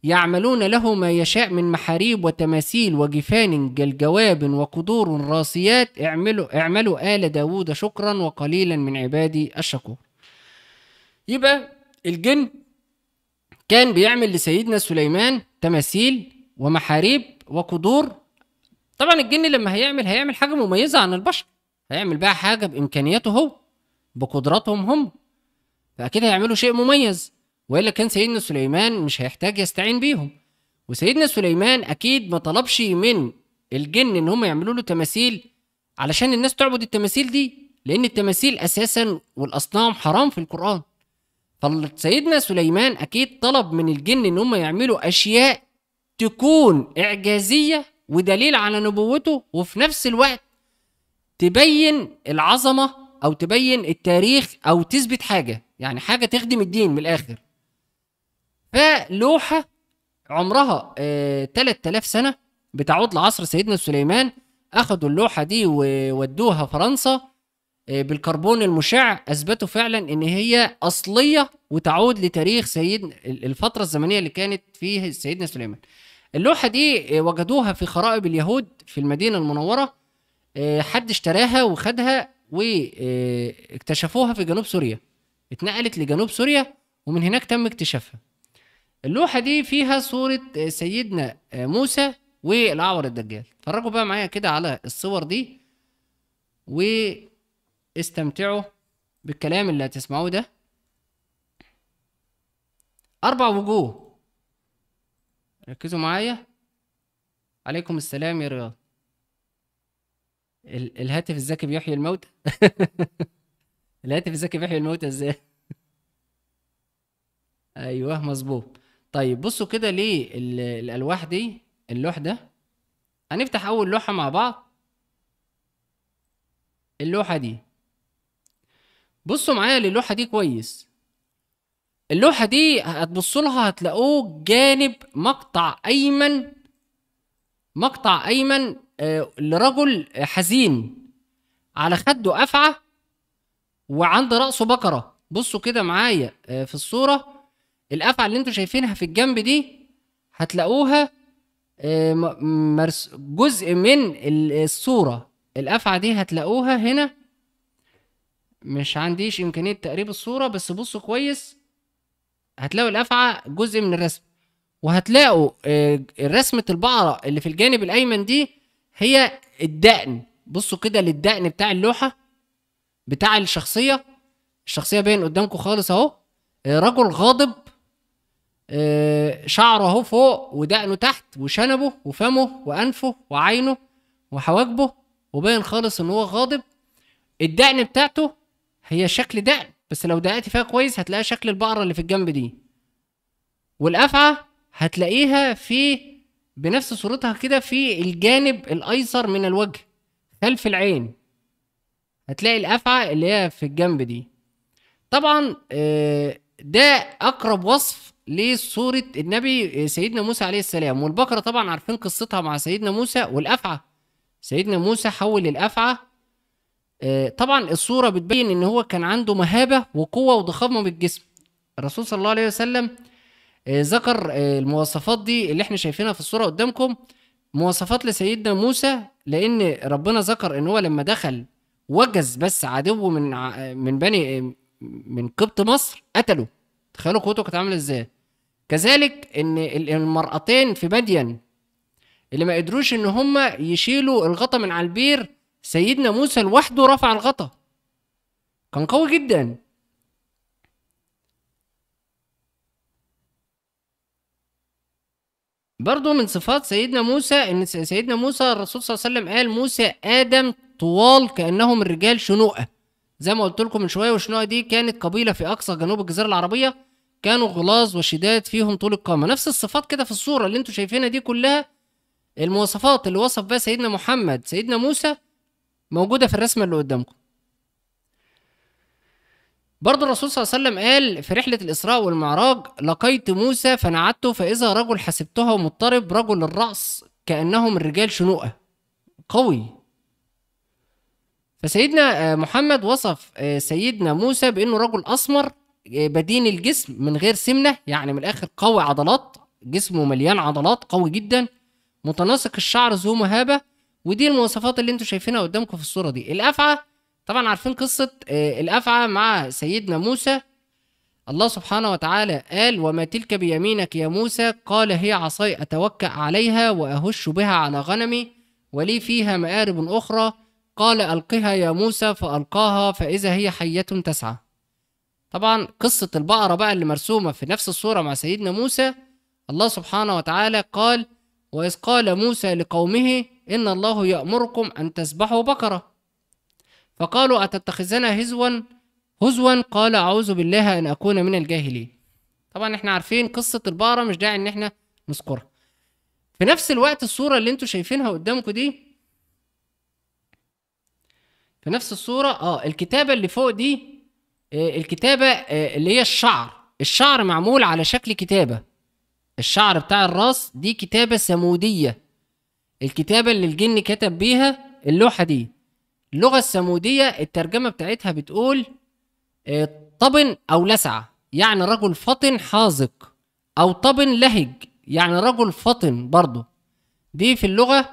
يعملون له ما يشاء من محاريب وتماثيل وجفان جلجواب وقدور راسيات اعملوا اعملوا آل داوود شكرا وقليلا من عبادي الشكور يبقى الجن كان بيعمل لسيدنا سليمان تماثيل ومحاريب وقدور طبعا الجن لما هيعمل هيعمل حاجة مميزة عن البشر هيعمل بقى حاجة بإمكانياته هو بقدراتهم هم فأكيد هيعملوا شيء مميز والا كان سيدنا سليمان مش هيحتاج يستعين بيهم وسيدنا سليمان اكيد ما طلبش من الجن ان هم يعملوا له تماثيل علشان الناس تعبد التماثيل دي لان التماثيل اساسا والاصنام حرام في القران فسيدنا سليمان اكيد طلب من الجن ان هم يعملوا اشياء تكون اعجازيه ودليل على نبوته وفي نفس الوقت تبين العظمه او تبين التاريخ او تثبت حاجه يعني حاجه تخدم الدين من الاخر فلوحه عمرها 3000 آه، سنه بتعود لعصر سيدنا سليمان اخدوا اللوحه دي وودوها فرنسا آه، بالكربون المشع اثبتوا فعلا ان هي اصليه وتعود لتاريخ سيدنا الفتره الزمنيه اللي كانت فيه سيدنا سليمان اللوحه دي آه، وجدوها في خرائب اليهود في المدينه المنوره حد اشتراها وخدها واكتشفوها في جنوب سوريا اتنقلت لجنوب سوريا ومن هناك تم اكتشافها اللوحة دي فيها صورة سيدنا موسى والأعور الدجال اتفرجوا بقى معايا كده على الصور دي واستمتعوا بالكلام اللي هتسمعوه ده أربع وجوه ركزوا معايا عليكم السلام يا رياض الهاتف الذكي بيحيي الموت الهاتف الذكي بيحيي الموت ازاي ايوه مظبوط طيب بصوا كده ليه الالواح دي اللوح ده هنفتح اول لوحه مع بعض اللوحه دي بصوا معايا للوحه دي كويس اللوحه دي هتبصوا لها هتلاقوه جانب مقطع ايمن مقطع ايمن آه، لرجل حزين على خده افعى وعند راسه بقره بصوا كده معايا آه، في الصوره الافعى اللي انتوا شايفينها في الجنب دي هتلاقوها آه، جزء من الصوره الافعى دي هتلاقوها هنا مش عنديش امكانيه تقريب الصوره بس بصوا كويس هتلاقوا الافعى جزء من الرسم وهتلاقوا آه، رسمه البقره اللي في الجانب الايمن دي هي الدقن بصوا كده للدقن بتاع اللوحه بتاع الشخصيه الشخصيه باين قدامكم خالص اهو آه، رجل غاضب آه، شعره اهو فوق ودقنه تحت وشنبه وفمه وانفه وعينه وحواجبه وباين خالص ان هو غاضب الدقن بتاعته هي شكل دقن بس لو دققت فيها كويس هتلاقي شكل البقره اللي في الجنب دي والافعى هتلاقيها في بنفس صورتها كده في الجانب الايسر من الوجه خلف العين هتلاقي الافعى اللي هي في الجنب دي طبعا آه، ده اقرب وصف لصورة النبي آه، سيدنا موسى عليه السلام والبقرة طبعا عارفين قصتها مع سيدنا موسى والأفعى سيدنا موسى حول الأفعى آه، طبعا الصورة بتبين إن هو كان عنده مهابة وقوة وضخامة بالجسم الرسول صلى الله عليه وسلم آه، ذكر المواصفات دي اللي احنا شايفينها في الصورة قدامكم مواصفات لسيدنا موسى لأن ربنا ذكر إن هو لما دخل وجز بس عدوه من من بني من قبط مصر قتله تخيلوا قوته كانت عامله ازاي كذلك ان المرأتين في مدين اللي ما قدروش ان هم يشيلوا الغطا من على البير سيدنا موسى لوحده رفع الغطا كان قوي جدا برضو من صفات سيدنا موسى ان سيدنا موسى الرسول صلى الله عليه وسلم قال موسى ادم طوال كانهم الرجال شنوءه زي ما قلت لكم من شويه وشنوءه دي كانت قبيله في اقصى جنوب الجزيره العربيه كانوا غلاظ وشداد فيهم طول القامه نفس الصفات كده في الصوره اللي انتوا شايفينها دي كلها المواصفات اللي وصف بها سيدنا محمد سيدنا موسى موجوده في الرسمه اللي قدامكم برضه الرسول صلى الله عليه وسلم قال في رحلة الإسراء والمعراج لقيت موسى فنعدته فإذا رجل حسبته مضطرب رجل الرأس كأنهم الرجال شنوءة قوي فسيدنا آه، محمد وصف آه، سيدنا موسى بأنه رجل أسمر بدين الجسم من غير سمنه يعني من الاخر قوي عضلات جسمه مليان عضلات قوي جدا متناسق الشعر ذو مهابه ودي المواصفات اللي انتم شايفينها قدامكم في الصوره دي الافعى طبعا عارفين قصه آه، الافعى مع سيدنا موسى الله سبحانه وتعالى قال وما تلك بيمينك يا موسى قال هي عصاي اتوكا عليها واهش بها على غنمي ولي فيها مآرب اخرى قال القها يا موسى فالقاها فاذا هي حيه تسعى طبعا قصة البقرة بقى اللي مرسومة في نفس الصورة مع سيدنا موسى الله سبحانه وتعالى قال وإذ قال موسى لقومه إن الله يأمركم أن تسبحوا بقرة فقالوا أتتخذنا هزوا هزوا قال أعوذ بالله أن أكون من الجاهلين طبعا احنا عارفين قصة البقرة مش داعي ان احنا نذكرها في نفس الوقت الصورة اللي انتوا شايفينها قدامكم دي في نفس الصورة اه الكتابة اللي فوق دي آه، الكتابه آه، اللي هي الشعر الشعر معمول على شكل كتابه الشعر بتاع الراس دي كتابه سموديه الكتابه اللي الجن كتب بيها اللوحه دي اللغه السموديه الترجمه بتاعتها بتقول آه، طبن او لسعه يعني رجل فطن حاذق او طبن لهج يعني رجل فطن برضه دي في اللغه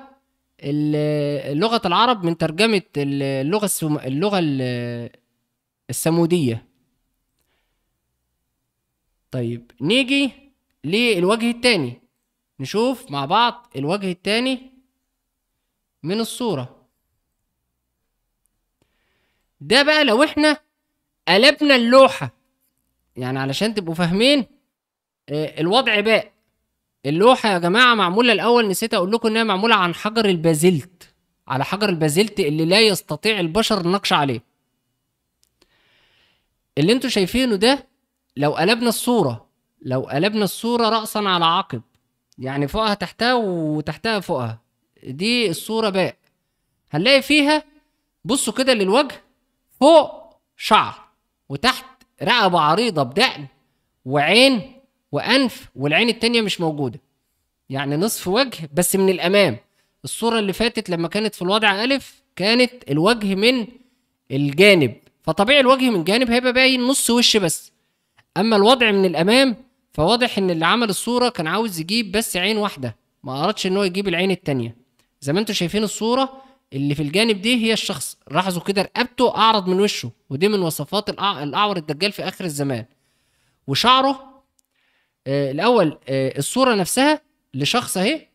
اللغة العرب من ترجمه اللغه السم... اللغه السمودية طيب نيجي للوجه التاني نشوف مع بعض الوجه التاني من الصورة ده بقى لو احنا قلبنا اللوحة يعني علشان تبقوا فاهمين آه، الوضع بقى اللوحة يا جماعة معمولة الأول نسيت أقول لكم إنها معمولة عن حجر البازلت على حجر البازلت اللي لا يستطيع البشر النقش عليه اللي انتوا شايفينه ده لو قلبنا الصورة لو قلبنا الصورة رأسا على عقب يعني فوقها تحتها وتحتها فوقها دي الصورة باء هنلاقي فيها بصوا كده للوجه فوق شعر وتحت رقبة عريضة بدقن وعين وأنف والعين التانية مش موجودة يعني نصف وجه بس من الأمام الصورة اللي فاتت لما كانت في الوضع ألف كانت الوجه من الجانب فطبيعي الوجه من جانب هيبقى باين نص وش بس اما الوضع من الامام فواضح ان اللي عمل الصوره كان عاوز يجيب بس عين واحده ما اردش ان هو يجيب العين التانية زي ما انتم شايفين الصوره اللي في الجانب دي هي الشخص لاحظوا كده رقبته اعرض من وشه ودي من وصفات الأع... الاعور الدجال في اخر الزمان وشعره آه الاول آه الصوره نفسها لشخص اهي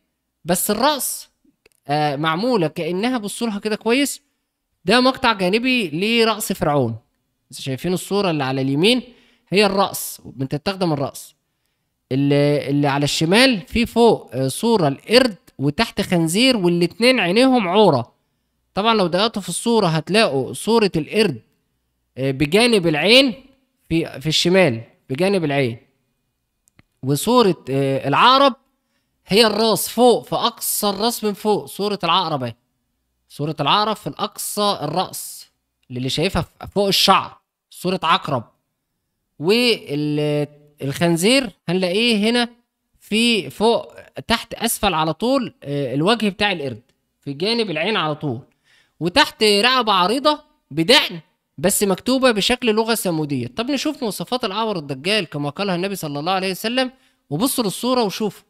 بس الراس آه معموله كانها بصوا لها كده كويس ده مقطع جانبي لرأس فرعون شايفين الصورة اللي على اليمين هي الرأس بتتاخد الرأس اللي, اللي على الشمال في فوق آه، صورة القرد وتحت خنزير والاتنين عينيهم عورة طبعا لو دققتوا في الصورة هتلاقوا صورة القرد آه، بجانب العين في في الشمال بجانب العين وصورة آه، العقرب هي الراس فوق في أقصى الراس من فوق صورة العقرب اهي صورة العقرب في الأقصى الرأس اللي شايفها فوق الشعر صورة عقرب والخنزير هنلاقيه هنا في فوق تحت أسفل على طول آه، الوجه بتاع القرد في جانب العين على طول وتحت رقبة عريضة بدقن بس مكتوبة بشكل لغة سمودية طب نشوف مواصفات الأعور الدجال كما قالها النبي صلى الله عليه وسلم وبصوا للصورة وشوفوا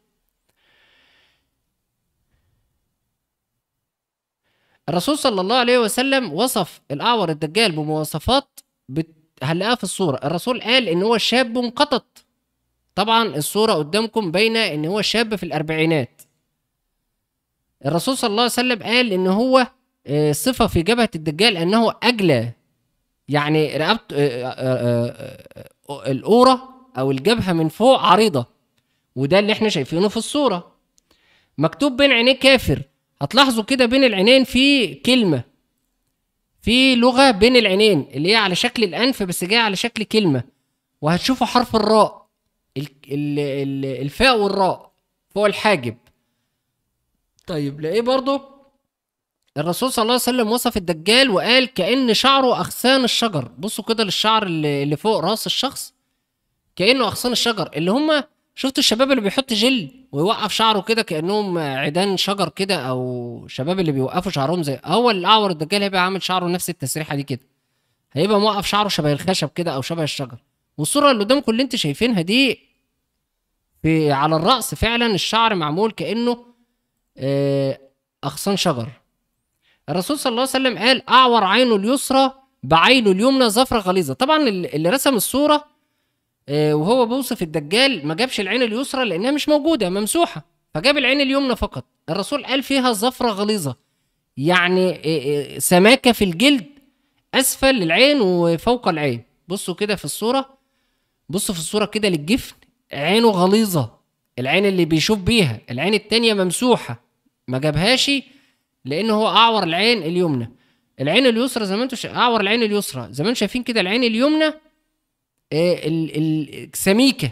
الرسول صلى الله عليه وسلم وصف الاعور الدجال بمواصفات بت... هنلاقيها في الصوره الرسول قال ان هو شاب قطط طبعا الصوره قدامكم باينه ان هو شاب في الاربعينات الرسول صلى الله عليه وسلم قال ان هو آه، صفه في جبهه الدجال انه اجلى يعني رقبته آه، آه، الاوره او الجبهه من فوق عريضه وده اللي احنا شايفينه في الصوره مكتوب بين عينيه كافر هتلاحظوا كده بين العينين في كلمه في لغه بين العينين اللي هي على شكل الانف بس جايه على شكل كلمه وهتشوفوا حرف الراء الفاء والراء فوق الحاجب طيب لايه برضو الرسول صلى الله عليه وسلم وصف الدجال وقال كأن شعره أغصان الشجر بصوا كده للشعر اللي فوق راس الشخص كأنه أغصان الشجر اللي هما شفت الشباب اللي بيحط جل ويوقف شعره كده كانهم عيدان شجر كده او شباب اللي بيوقفوا شعرهم زي هو الاعور الدجال هيبقى عامل شعره نفس التسريحه دي كده هيبقى موقف شعره شبه الخشب كده او شبه الشجر والصوره اللي قدامكم اللي انتم شايفينها دي في على الراس فعلا الشعر معمول كانه آه، اغصان شجر الرسول صلى الله عليه وسلم قال اعور عينه اليسرى بعينه اليمنى زفرة غليظة طبعا اللي رسم الصورة آه، وهو بيوصف الدجال ما جابش العين اليسرى لانها مش موجوده ممسوحه فجاب العين اليمنى فقط الرسول قال فيها زفره غليظه يعني آه، آه، سماكه في الجلد اسفل العين وفوق العين بصوا كده في الصوره بصوا في الصوره كده للجفن عينه غليظه العين اللي بيشوف بيها العين الثانيه ممسوحه ما جابهاش لان هو اعور العين اليمنى العين اليسرى زي ما انتم شا... اعور العين اليسرى زي ما انتم شايفين كده العين اليمنى إيه، السميكه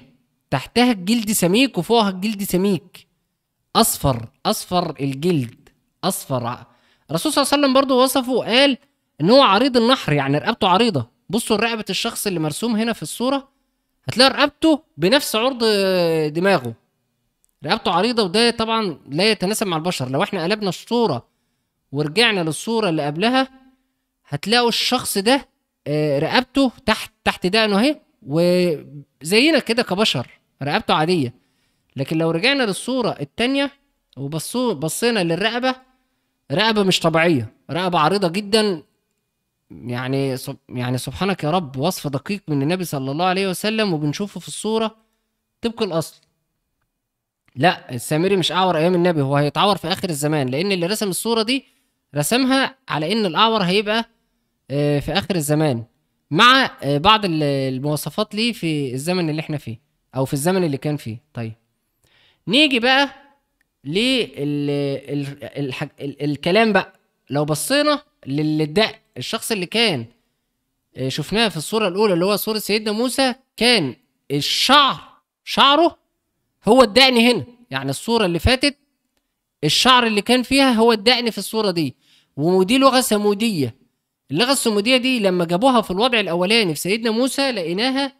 تحتها الجلد سميك وفوقها الجلد سميك اصفر اصفر الجلد اصفر الرسول صلى الله عليه وسلم برضه وصفه وقال ان هو عريض النحر يعني رقبته عريضه بصوا رقبه الشخص اللي مرسوم هنا في الصوره هتلاقي رقبته بنفس عرض دماغه رقبته عريضه وده طبعا لا يتناسب مع البشر لو احنا قلبنا الصوره ورجعنا للصوره اللي قبلها هتلاقوا الشخص ده آه، رقبته تحت تحت دقنه اهي وزينا كده كبشر رقبته عاديه لكن لو رجعنا للصوره الثانيه وبصوا بصينا للرقبه رقبه مش طبيعيه رقبه عريضه جدا يعني يعني سبحانك يا رب وصف دقيق من النبي صلى الله عليه وسلم وبنشوفه في الصوره طبق الاصل لا السامري مش اعور ايام النبي هو هيتعور في اخر الزمان لان اللي رسم الصوره دي رسمها على ان الاعور هيبقى آه، في اخر الزمان مع آه، بعض المواصفات ليه في الزمن اللي احنا فيه او في الزمن اللي كان فيه طيب نيجي بقى للكلام بقى لو بصينا للدق الشخص اللي كان آه، شفناه في الصورة الأولى اللي هو صورة سيدنا موسى كان الشعر شعره هو الدقن هنا يعني الصورة اللي فاتت الشعر اللي كان فيها هو الدقن في الصورة دي ودي لغة سمودية اللغه السموديه دي لما جابوها في الوضع الاولاني في سيدنا موسى لقيناها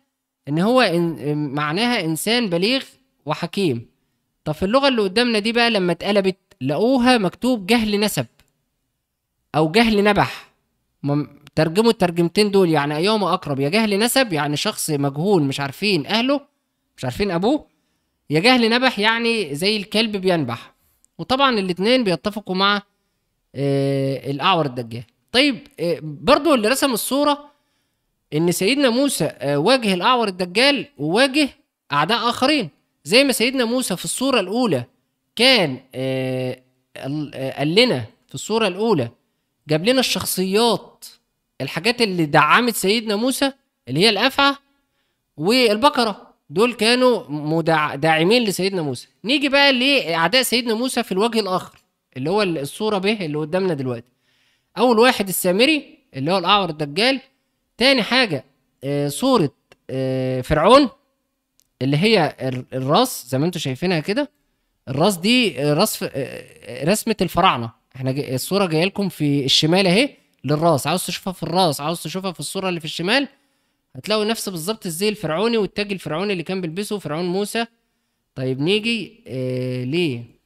ان هو إن معناها انسان بليغ وحكيم طب في اللغه اللي قدامنا دي بقى لما اتقلبت لقوها مكتوب جهل نسب او جهل نبح ترجموا الترجمتين دول يعني ايهما اقرب يا جهل نسب يعني شخص مجهول مش عارفين اهله مش عارفين ابوه يا جهل نبح يعني زي الكلب بينبح وطبعا الاتنين بيتفقوا مع آه الاعور الدجال طيب آه، برضو اللي رسم الصورة ان سيدنا موسى آه، واجه الاعور الدجال وواجه اعداء اخرين زي ما سيدنا موسى في الصورة الاولى كان آه، قال لنا في الصورة الاولى جاب لنا الشخصيات الحاجات اللي دعمت سيدنا موسى اللي هي الافعى والبقرة دول كانوا داعمين لسيدنا موسى نيجي بقى لاعداء سيدنا موسى في الوجه الاخر اللي هو الصورة به اللي قدامنا دلوقتي اول واحد السامري اللي هو الاعور الدجال تاني حاجه آه، صوره آه، فرعون اللي هي الراس زي ما انتم شايفينها كده الراس دي آه، راس رسمه الفراعنه احنا الصوره جايه لكم في الشمال اهي للراس عاوز تشوفها في الراس عاوز تشوفها في الصوره اللي في الشمال هتلاقوا نفس بالظبط الزي الفرعوني والتاج الفرعوني اللي كان بيلبسه فرعون موسى طيب نيجي آه ليه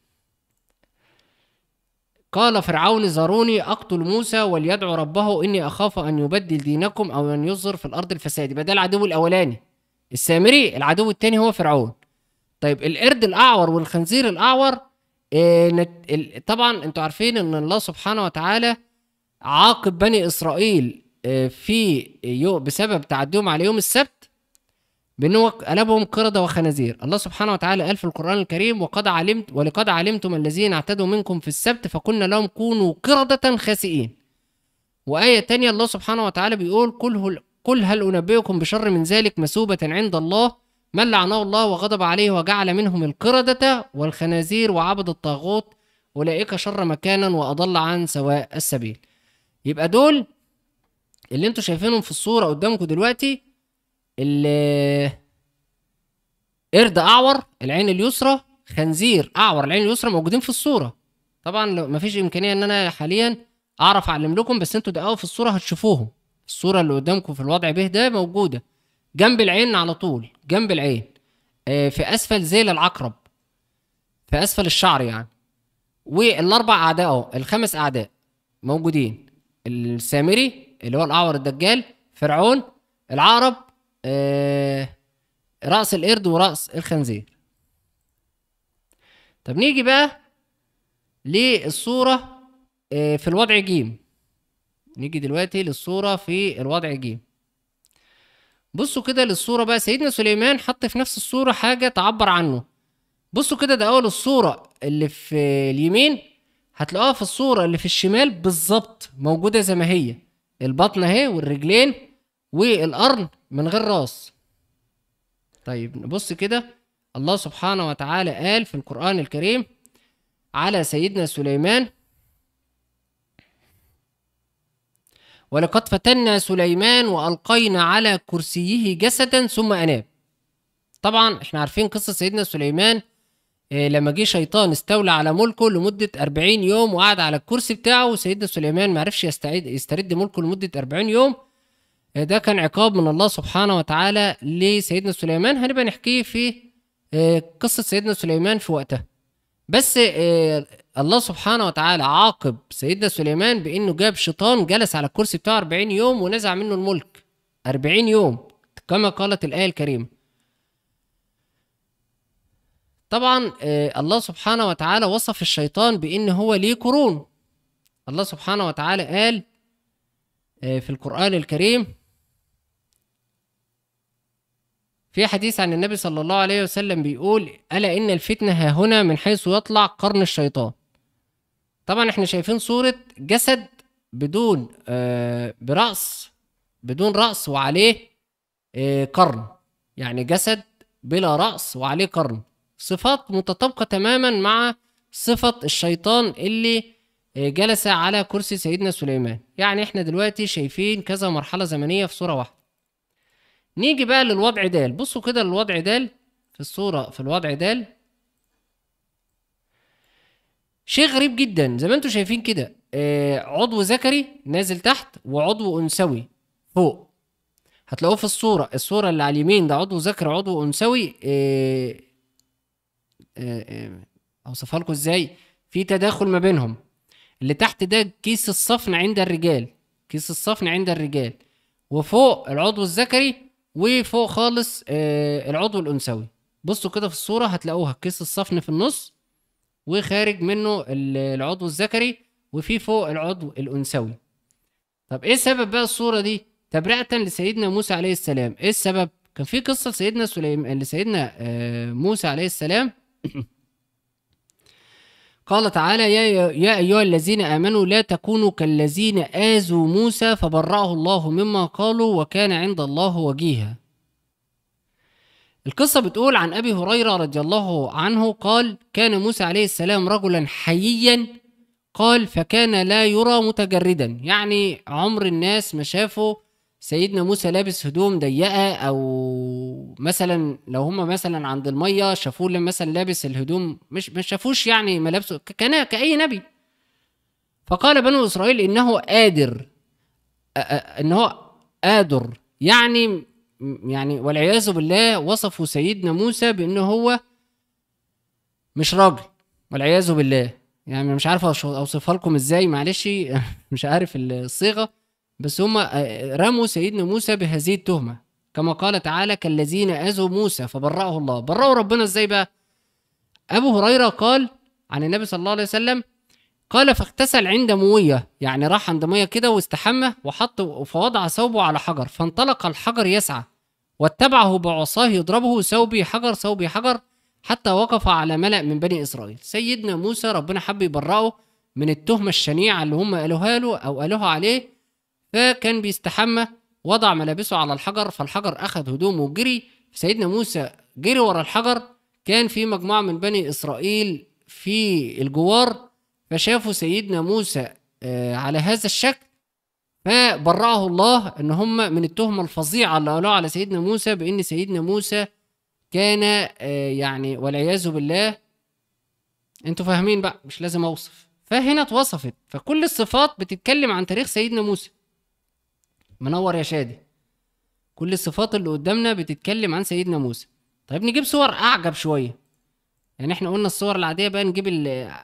قال فرعون زاروني أقتل موسى وليدعو ربه إني أخاف أن يبدل دينكم أو أن يظهر في الأرض الفساد يبقى ده العدو الأولاني السامري العدو الثاني هو فرعون طيب القرد الأعور والخنزير الأعور آه، طبعا انتوا عارفين ان الله سبحانه وتعالى عاقب بني اسرائيل آه، في بسبب تعديهم على يوم السبت بأنه قلبهم قردة وخنازير الله سبحانه وتعالى قال في القرآن الكريم وقد علمت ولقد علمتم الذين اعتدوا منكم في السبت فقلنا لهم كونوا قردة خاسئين وآية تانية الله سبحانه وتعالى بيقول قل هل, قل هل أنبئكم بشر من ذلك مثوبة عند الله من لعنه الله وغضب عليه وجعل منهم القردة والخنازير وعبد الطاغوت أولئك شر مكانا وأضل عن سواء السبيل يبقى دول اللي انتوا شايفينهم في الصورة قدامكم دلوقتي قرد اعور العين اليسرى خنزير اعور العين اليسرى موجودين في الصوره طبعا ما فيش امكانيه ان انا حاليا اعرف اعلم لكم بس انتوا دققوا في الصوره هتشوفوهم الصوره اللي قدامكم في الوضع به ده موجوده جنب العين على طول جنب العين آه، في اسفل ذيل العقرب في اسفل الشعر يعني والاربع اعداء اهو الخمس اعداء موجودين السامري اللي هو الاعور الدجال فرعون العقرب آه، راس القرد وراس الخنزير طب نيجي بقى للصورة آه، في الوضع جيم نيجي دلوقتي للصورة في الوضع جيم بصوا كده للصورة بقى سيدنا سليمان حط في نفس الصورة حاجة تعبر عنه بصوا كده ده أول الصورة اللي في اليمين هتلاقوها في الصورة اللي في الشمال بالظبط موجودة زي ما هي البطن اهي والرجلين والقرن من غير راس طيب نبص كده الله سبحانه وتعالى قال في القرآن الكريم على سيدنا سليمان ولقد فتنا سليمان وألقينا على كرسيه جسدا ثم أناب طبعا احنا عارفين قصة سيدنا سليمان آه، لما جه شيطان استولى على ملكه لمدة 40 يوم وقعد على الكرسي بتاعه وسيدنا سليمان معرفش يستعيد يسترد ملكه لمدة 40 يوم آه، ده كان عقاب من الله سبحانه وتعالى لسيدنا سليمان هنبقى نحكيه في آه، قصة سيدنا سليمان في وقتها بس آه، الله سبحانه وتعالى عاقب سيدنا سليمان بأنه جاب شيطان جلس على الكرسي بتاعه 40 يوم ونزع منه الملك 40 يوم كما قالت الآية الكريمة طبعا الله سبحانه وتعالى وصف الشيطان بأن هو ليه قرون الله سبحانه وتعالى قال في القرآن الكريم في حديث عن النبي صلى الله عليه وسلم بيقول ألا إن الفتنة ها هنا من حيث يطلع قرن الشيطان طبعا احنا شايفين صورة جسد بدون آه، برأس بدون رأس وعليه آه، قرن يعني جسد بلا رأس وعليه قرن صفات متطابقة تماما مع صفة الشيطان اللي آه، جلس على كرسي سيدنا سليمان يعني احنا دلوقتي شايفين كذا مرحلة زمنية في صورة واحدة نيجي بقى للوضع د بصوا كده للوضع د في الصورة في الوضع د شيء غريب جدا زي ما انتم شايفين كده آه عضو ذكري نازل تحت وعضو انثوي فوق هتلاقوه في الصورة الصورة اللي على اليمين ده عضو ذكري عضو انثوي آه آه, آه، اوصفها لكم ازاي في تداخل ما بينهم اللي تحت ده كيس الصفن عند الرجال كيس الصفن عند الرجال وفوق العضو الذكري وفوق خالص آه، العضو الانثوي بصوا كده في الصوره هتلاقوها كيس الصفن في النص وخارج منه العضو الذكري وفي فوق العضو الانثوي طب ايه سبب بقى الصوره دي تبرئه لسيدنا موسى عليه السلام ايه السبب كان في قصه لسيدنا سليم لسيدنا آه، موسى عليه السلام قال تعالى يا, يا أيها الذين آمنوا لا تكونوا كالذين آذوا موسى فبرأه الله مما قالوا وكان عند الله وجيها القصة بتقول عن أبي هريرة رضي الله عنه قال كان موسى عليه السلام رجلا حييا قال فكان لا يرى متجردا يعني عمر الناس ما شافه سيدنا موسى لابس هدوم ضيقه او مثلا لو هم مثلا عند الميه شافوه مثلا لابس الهدوم مش ما شافوش يعني ملابسه كان كاي نبي فقال بنو اسرائيل انه قادر ان هو قادر يعني يعني والعياذ بالله وصفوا سيدنا موسى بانه هو مش راجل والعياذ بالله يعني مش عارف اوصفها لكم ازاي معلش مش عارف الصيغه بس هم آه، رموا سيدنا موسى بهذه التهمة كما قال تعالى كالذين آذوا موسى فبرأه الله برأه ربنا ازاي بقى أبو هريرة قال عن النبي صلى الله عليه وسلم قال فاغتسل عند موية يعني راح عند موية كده واستحمى وحط فوضع ثوبه على حجر فانطلق الحجر يسعى واتبعه بعصاه يضربه ثوبي حجر ثوبي حجر حتى وقف على ملأ من بني إسرائيل سيدنا موسى ربنا حب يبرأه من التهمة الشنيعة اللي هم قالوها له أو قالوها عليه فكان بيستحمى وضع ملابسه على الحجر فالحجر أخذ هدومه وجري سيدنا موسى جري ورا الحجر كان في مجموعة من بني إسرائيل في الجوار فشافوا سيدنا موسى آه، على هذا الشكل فبرأه الله ان هم من التهمه الفظيعه اللي قالوها على سيدنا موسى بان سيدنا موسى كان آه، يعني والعياذ بالله انتوا فاهمين بقى مش لازم اوصف فهنا اتوصفت فكل الصفات بتتكلم عن تاريخ سيدنا موسى منور يا شادي كل الصفات اللي قدامنا بتتكلم عن سيدنا موسى طيب نجيب صور اعجب شويه يعني احنا قلنا الصور العاديه بقى نجيب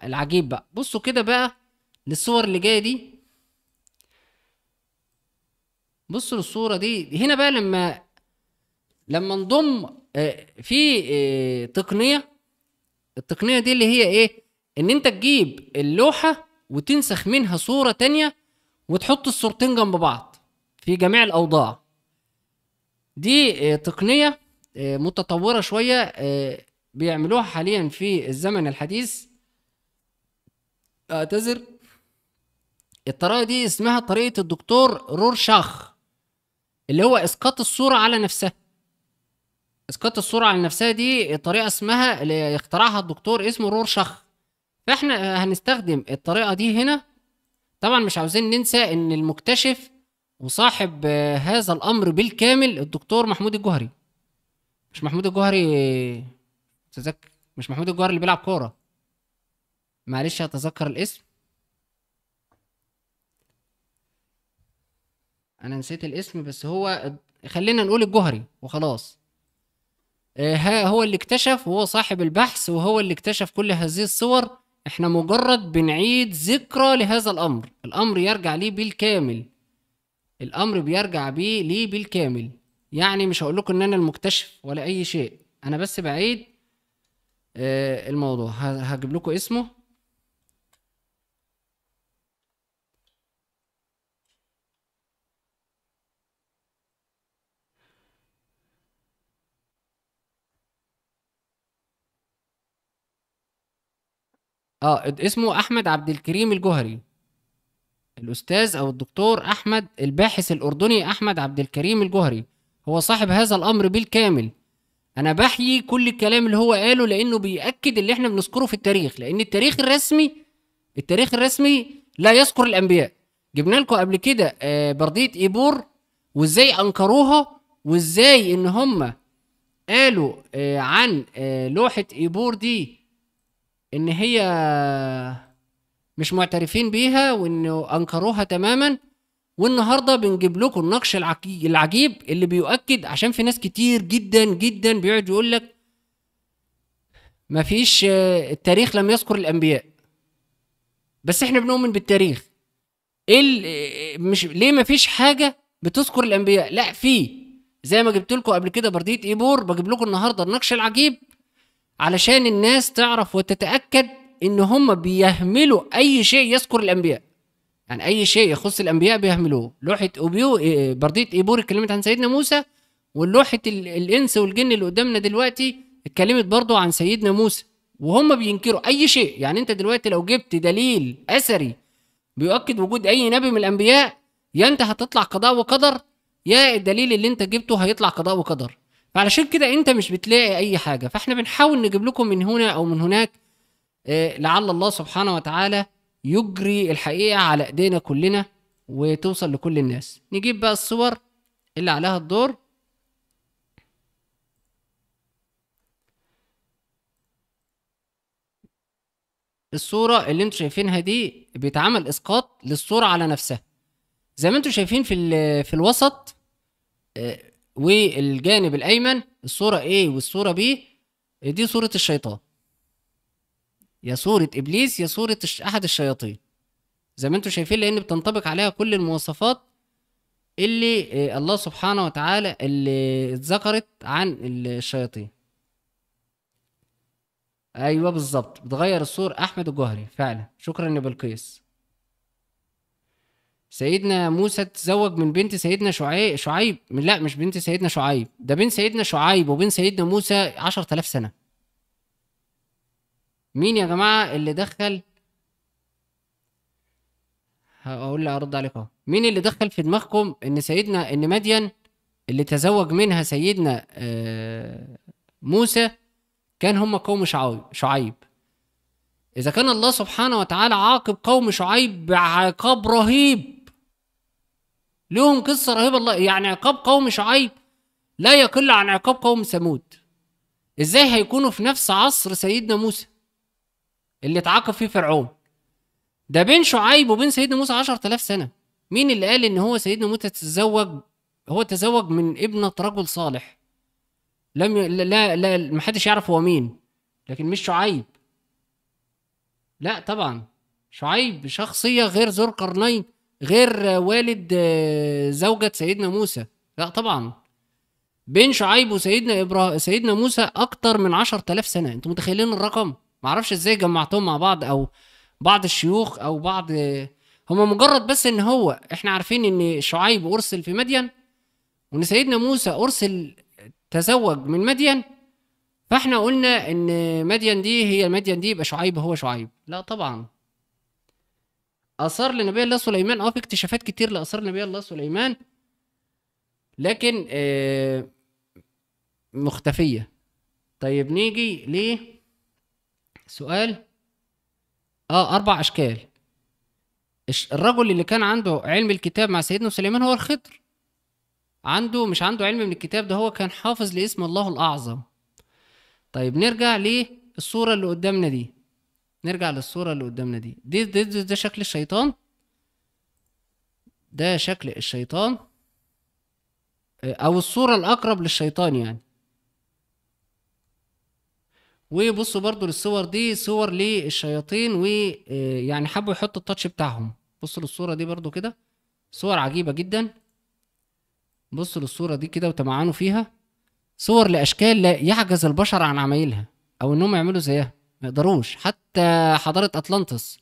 العجيب بقى بصوا كده بقى للصور اللي جايه دي بصوا للصوره دي هنا بقى لما لما نضم آه، في آه، تقنيه التقنيه دي اللي هي ايه ان انت تجيب اللوحه وتنسخ منها صوره تانية وتحط الصورتين جنب بعض في جميع الأوضاع دي آه، تقنية آه، متطورة شوية آه، بيعملوها حاليا في الزمن الحديث اعتذر الطريقة دي اسمها طريقة الدكتور رورشاخ اللي هو اسقاط الصورة على نفسها اسقاط الصورة على نفسها دي طريقة اسمها اللي اخترعها الدكتور اسمه رورشاخ فاحنا هنستخدم الطريقة دي هنا طبعا مش عاوزين ننسى ان المكتشف وصاحب هذا الامر بالكامل الدكتور محمود الجوهري مش محمود الجوهري تذكر مش محمود الجوهري اللي بيلعب كوره معلش اتذكر الاسم انا نسيت الاسم بس هو خلينا نقول الجوهري وخلاص آه، ها هو اللي اكتشف وهو صاحب البحث وهو اللي اكتشف كل هذه الصور احنا مجرد بنعيد ذكرى لهذا الامر الامر يرجع ليه بالكامل الامر بيرجع بيه ليه بالكامل يعني مش هقول لكم ان انا المكتشف ولا اي شيء انا بس بعيد آه، الموضوع هجيب لكم اسمه اه اسمه احمد عبد الكريم الجوهري الأستاذ أو الدكتور أحمد الباحث الأردني أحمد عبد الكريم الجهري هو صاحب هذا الأمر بالكامل أنا بحيي كل الكلام اللي هو قاله لأنه بيأكد اللي احنا بنذكره في التاريخ لأن التاريخ الرسمي التاريخ الرسمي لا يذكر الأنبياء جبنا لكم قبل كده آه، بردية إيبور وإزاي أنكروها وإزاي إن هم قالوا آه، عن آه، لوحة إيبور دي إن هي مش معترفين بيها وانه انكروها تماما والنهارده بنجيب لكم النقش العجيب اللي بيؤكد عشان في ناس كتير جدا جدا بيقعد يقول لك مفيش التاريخ لم يذكر الانبياء بس احنا بنؤمن بالتاريخ ايه مش ليه مفيش حاجه بتذكر الانبياء لا في زي ما جبت لكم قبل كده برديه ايبور بجيب لكم النهارده النقش العجيب علشان الناس تعرف وتتاكد ان هم بيهملوا اي شيء يذكر الانبياء يعني اي شيء يخص الانبياء بيهملوه لوحه أوبيو برديه ايبور اتكلمت عن سيدنا موسى ولوحه الانس والجن اللي قدامنا دلوقتي اتكلمت برضه عن سيدنا موسى وهم بينكروا اي شيء يعني انت دلوقتي لو جبت دليل اثري بيؤكد وجود اي نبي من الانبياء يا انت هتطلع قضاء وقدر يا الدليل اللي انت جبته هيطلع قضاء وقدر فعلشان كده انت مش بتلاقي اي حاجه فاحنا بنحاول نجيب لكم من هنا او من هناك إيه، لعل الله سبحانه وتعالى يجري الحقيقه على ايدينا كلنا وتوصل لكل الناس نجيب بقى الصور اللي عليها الدور الصورة اللي انتم شايفينها دي بيتعمل اسقاط للصورة على نفسها زي ما انتم شايفين في في الوسط إيه، والجانب الايمن الصورة A والصورة B دي صورة الشيطان يا صورة إبليس يا صورة أحد الشياطين زي ما انتم شايفين لأن بتنطبق عليها كل المواصفات اللي آه، الله سبحانه وتعالى اللي اتذكرت عن الشياطين ايوه بالظبط بتغير الصور احمد الجهري فعلا شكرا يا بلقيس سيدنا موسى تزوج من بنت سيدنا شعيب شعيب لا مش بنت سيدنا شعيب ده بين سيدنا شعيب وبين سيدنا موسى 10000 سنه مين يا جماعه اللي دخل هقول لي ارد عليك اهو مين اللي دخل في دماغكم ان سيدنا ان مدين اللي تزوج منها سيدنا آه، موسى كان هم قوم شعيب اذا كان الله سبحانه وتعالى عاقب قوم شعيب بعقاب رهيب لهم قصه رهيبه الله يعني عقاب قوم شعيب لا يقل عن عقاب قوم ثمود ازاي هيكونوا في نفس عصر سيدنا موسى اللي اتعاقب فيه فرعون ده بين شعيب وبين سيدنا موسى 10000 سنه مين اللي قال ان هو سيدنا موسى تزوج هو تزوج من ابنه رجل صالح لم ي... لا لا, ما محدش يعرف هو مين لكن مش شعيب لا طبعا شعيب شخصيه غير ذو القرنين غير والد آه، زوجة سيدنا موسى لا طبعا بين شعيب وسيدنا إبرا... سيدنا موسى أكتر من عشر تلاف سنة أنتوا متخيلين الرقم؟ معرفش ازاي جمعتهم مع بعض او بعض الشيوخ او بعض هم مجرد بس ان هو احنا عارفين ان شعيب ارسل في مدين وان سيدنا موسى ارسل تزوج من مدين فاحنا قلنا ان مدين دي هي مدين دي يبقى شعيب هو شعيب لا طبعا اثار لنبي الله سليمان اه في اكتشافات كتير لاثار نبي الله سليمان لكن آه، مختفيه طيب نيجي ليه سؤال اه اربع اشكال الرجل اللي كان عنده علم الكتاب مع سيدنا سليمان هو الخضر عنده مش عنده علم من الكتاب ده هو كان حافظ لاسم الله الاعظم طيب نرجع للصوره اللي قدامنا دي نرجع للصوره اللي قدامنا دي دي ده, ده, ده شكل الشيطان ده شكل الشيطان آه، او الصوره الاقرب للشيطان يعني وبصوا برضو للصور دي صور للشياطين ويعني آه، حبوا يحطوا التاتش بتاعهم بصوا للصوره دي برضو كده صور عجيبه جدا بصوا للصوره دي كده وتمعنوا فيها صور لاشكال لا يعجز البشر عن عمايلها او انهم يعملوا زيها ما يقدروش حتى حضاره اطلانتس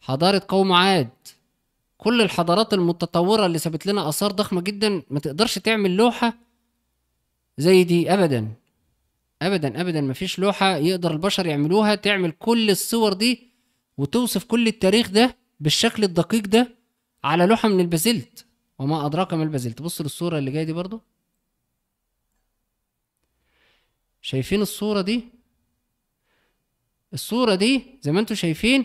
حضاره قوم عاد كل الحضارات المتطوره اللي سابت لنا اثار ضخمه جدا ما تقدرش تعمل لوحه زي دي ابدا ابدا ابدا ما فيش لوحه يقدر البشر يعملوها تعمل كل الصور دي وتوصف كل التاريخ ده بالشكل الدقيق ده على لوحه من البازلت وما ادراك ما البازلت بص للصوره اللي جايه دي برضو شايفين الصوره دي الصوره دي زي ما انتم شايفين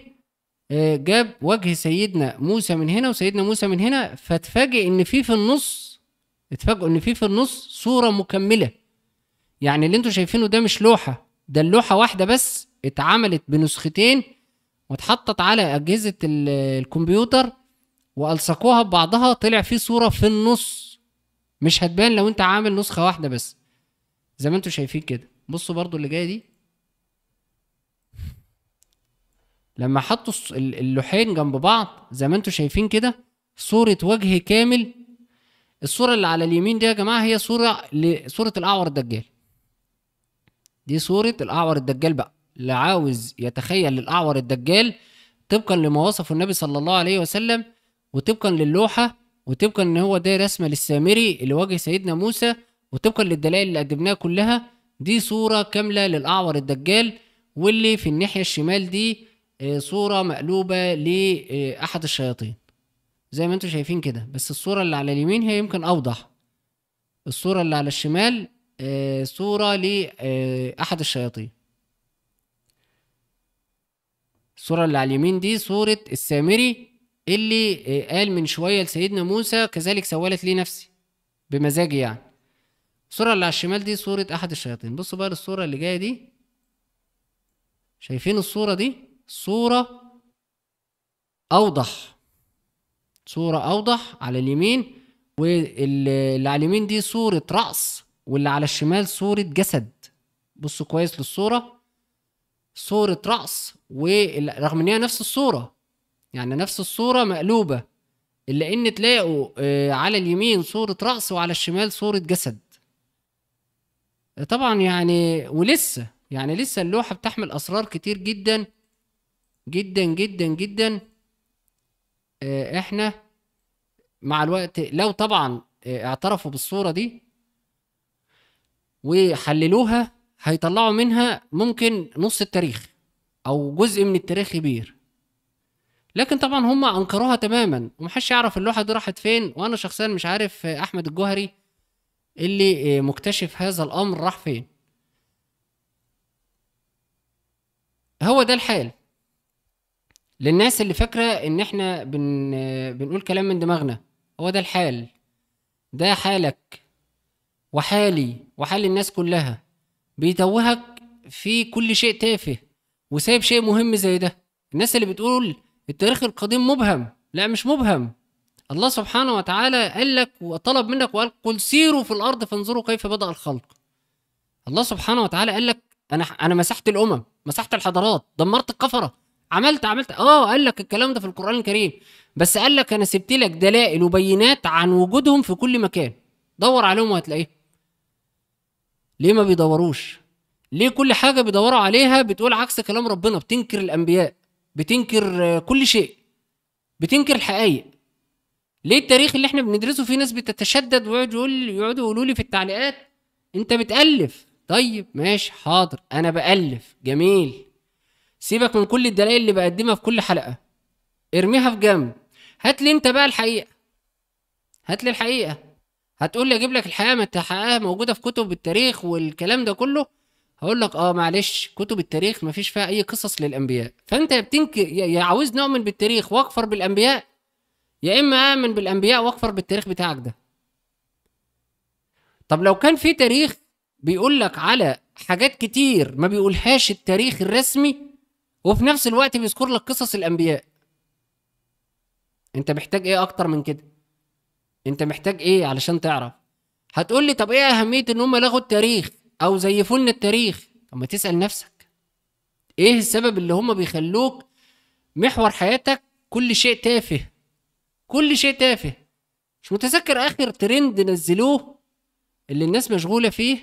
آه، جاب وجه سيدنا موسى من هنا وسيدنا موسى من هنا فاتفاجئ ان في في النص اتفاجئوا ان في في النص صوره مكمله يعني اللي انتوا شايفينه ده مش لوحه ده اللوحه واحده بس اتعملت بنسختين واتحطت على اجهزه الكمبيوتر والصقوها ببعضها طلع في صوره في النص مش هتبان لو انت عامل نسخه واحده بس زي ما انتوا شايفين كده بصوا برضو اللي جايه دي لما حطوا اللوحين جنب بعض زي ما انتوا شايفين كده صورة وجه كامل الصورة اللي على اليمين دي يا جماعة هي صورة لصورة الأعور الدجال دي صورة الأعور الدجال بقى اللي عاوز يتخيل الأعور الدجال طبقا لما وصفه النبي صلى الله عليه وسلم وطبقا للوحة وطبقا إن هو ده رسمة للسامري اللي واجه سيدنا موسى وطبقا للدلائل اللي قدمناها كلها دي صورة كاملة للأعور الدجال واللي في الناحية الشمال دي آه، صورة مقلوبة لأحد آه، الشياطين زي ما انتم شايفين كده بس الصورة اللي على اليمين هي يمكن أوضح الصورة اللي على الشمال آه، صورة لأحد آه، الشياطين الصورة اللي على اليمين دي صورة السامري اللي آه، قال من شوية لسيدنا موسى كذلك سولت لي نفسي بمزاجي يعني الصورة اللي على الشمال دي صورة أحد الشياطين بصوا بقى للصورة اللي جاية دي شايفين الصورة دي صورة أوضح صورة أوضح على اليمين واللي على اليمين دي صورة رأس واللي على الشمال صورة جسد بصوا كويس للصورة صورة رأس ورغم ان هي نفس الصورة يعني نفس الصورة مقلوبة الا ان تلاقوا آه، على اليمين صورة رأس وعلى الشمال صورة جسد طبعا يعني ولسه يعني لسه اللوحة بتحمل اسرار كتير جدا جدا جدا جدا آه، احنا مع الوقت لو طبعا آه، اعترفوا بالصورة دي وحللوها هيطلعوا منها ممكن نص التاريخ او جزء من التاريخ كبير لكن طبعا هم انكروها تماما ومحدش يعرف اللوحه دي راحت فين وانا شخصيا مش عارف احمد الجوهري اللي آه، مكتشف هذا الامر راح فين هو ده الحال للناس اللي فاكره ان احنا بن... آه، بنقول كلام من دماغنا هو ده الحال ده حالك وحالي وحال الناس كلها بيتوهك في كل شيء تافه وسايب شيء مهم زي ده الناس اللي بتقول التاريخ القديم مبهم لا مش مبهم الله سبحانه وتعالى قال لك وطلب منك وقال قل سيروا في الارض فانظروا كيف بدا الخلق الله سبحانه وتعالى قال لك انا انا مسحت الامم مسحت الحضارات دمرت الكفره عملت عملت اه قال لك الكلام ده في القران الكريم بس قال لك انا سبت لك دلائل وبينات عن وجودهم في كل مكان دور عليهم وهتلاقيه ليه ما بيدوروش ليه كل حاجه بيدوروا عليها بتقول عكس كلام ربنا بتنكر الانبياء بتنكر كل شيء بتنكر الحقائق ليه التاريخ اللي احنا بندرسه فيه ناس بتتشدد ويقعدوا يقعدوا يقولوا لي في التعليقات انت بتالف طيب ماشي حاضر انا بالف جميل سيبك من كل الدلائل اللي بقدمها في كل حلقه ارميها في جنب هات لي انت بقى الحقيقه هات لي الحقيقه هتقول لي اجيب لك الحقيقه ما الحقيقه موجوده في كتب التاريخ والكلام ده كله هقول لك اه معلش كتب التاريخ ما فيش فيها اي قصص للانبياء فانت يا بتنك يا عاوز نؤمن بالتاريخ واكفر بالانبياء يا اما امن بالانبياء واكفر بالتاريخ بتاعك ده طب لو كان في تاريخ بيقول لك على حاجات كتير ما بيقولهاش التاريخ الرسمي وفي نفس الوقت بيذكر لك قصص الانبياء انت محتاج ايه اكتر من كده انت محتاج ايه علشان تعرف هتقول لي طب ايه اهميه ان هم لغوا التاريخ او زيفوا لنا التاريخ اما تسال نفسك ايه السبب اللي هم بيخلوك محور حياتك كل شيء تافه كل شيء تافه مش متذكر اخر ترند نزلوه اللي الناس مشغوله فيه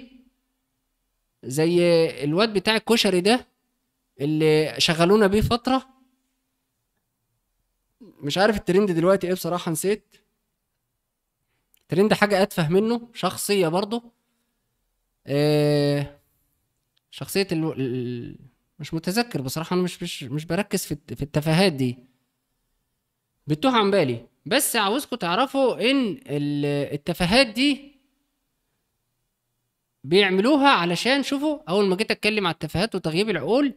زي الواد بتاع الكشري ده اللي شغلونا بيه فتره مش عارف الترند دلوقتي ايه بصراحه نسيت ترند حاجه اتفه منه شخصيه برضه آه، شخصيه ال... ال... مش متذكر بصراحه انا مش مش مش بركز في في التفاهات دي بتوه عن بالي بس عاوزكم تعرفوا ان التفاهات دي بيعملوها علشان شوفوا اول ما جيت اتكلم على التفاهات وتغييب العقول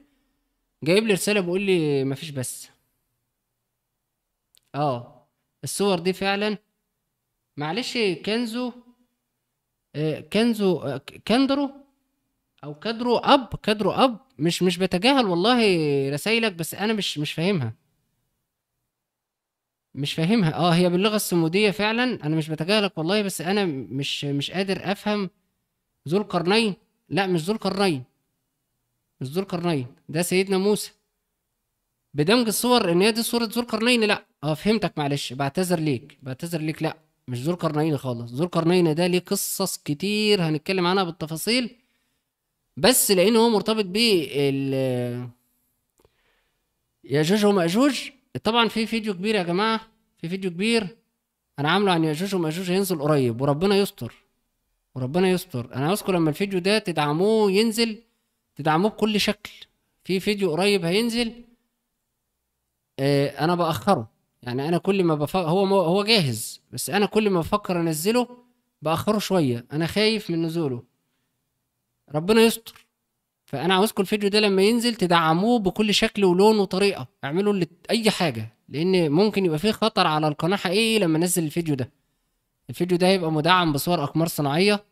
جايب لي رساله بيقول لي مفيش بس اه الصور دي فعلا معلش كنزو آه، كنزو آه، كندرو او كدرو اب كدرو اب مش مش بتجاهل والله رسايلك بس انا مش مش فاهمها مش فاهمها اه هي باللغه السموديه فعلا انا مش بتجاهلك والله بس انا مش مش قادر افهم ذو القرنين لا مش ذو القرنين مش ذو القرنين ده سيدنا موسى بدمج الصور ان هي دي صوره ذو القرنين لا اه فهمتك معلش بعتذر ليك بعتذر ليك لا مش ذو القرنين خالص ذو القرنين ده ليه قصص كتير هنتكلم عنها بالتفاصيل بس لان هو مرتبط ب ياجوج وماجوج طبعا في فيديو كبير يا جماعه في فيديو كبير انا عامله عن ياجوج وماجوج هينزل قريب وربنا يستر وربنا يستر انا عاوزكم لما الفيديو ده تدعموه ينزل تدعموه بكل شكل في فيديو قريب هينزل آه، انا باخره يعني انا كل ما بفكر هو مو... هو جاهز بس انا كل ما بفكر انزله باخره شويه انا خايف من نزوله ربنا يستر فانا عاوزكم الفيديو ده لما ينزل تدعموه بكل شكل ولون وطريقه اعملوا اللي... اي حاجه لان ممكن يبقى فيه خطر على القناه حقيقي لما انزل الفيديو ده الفيديو ده هيبقى مدعم بصور اقمار صناعيه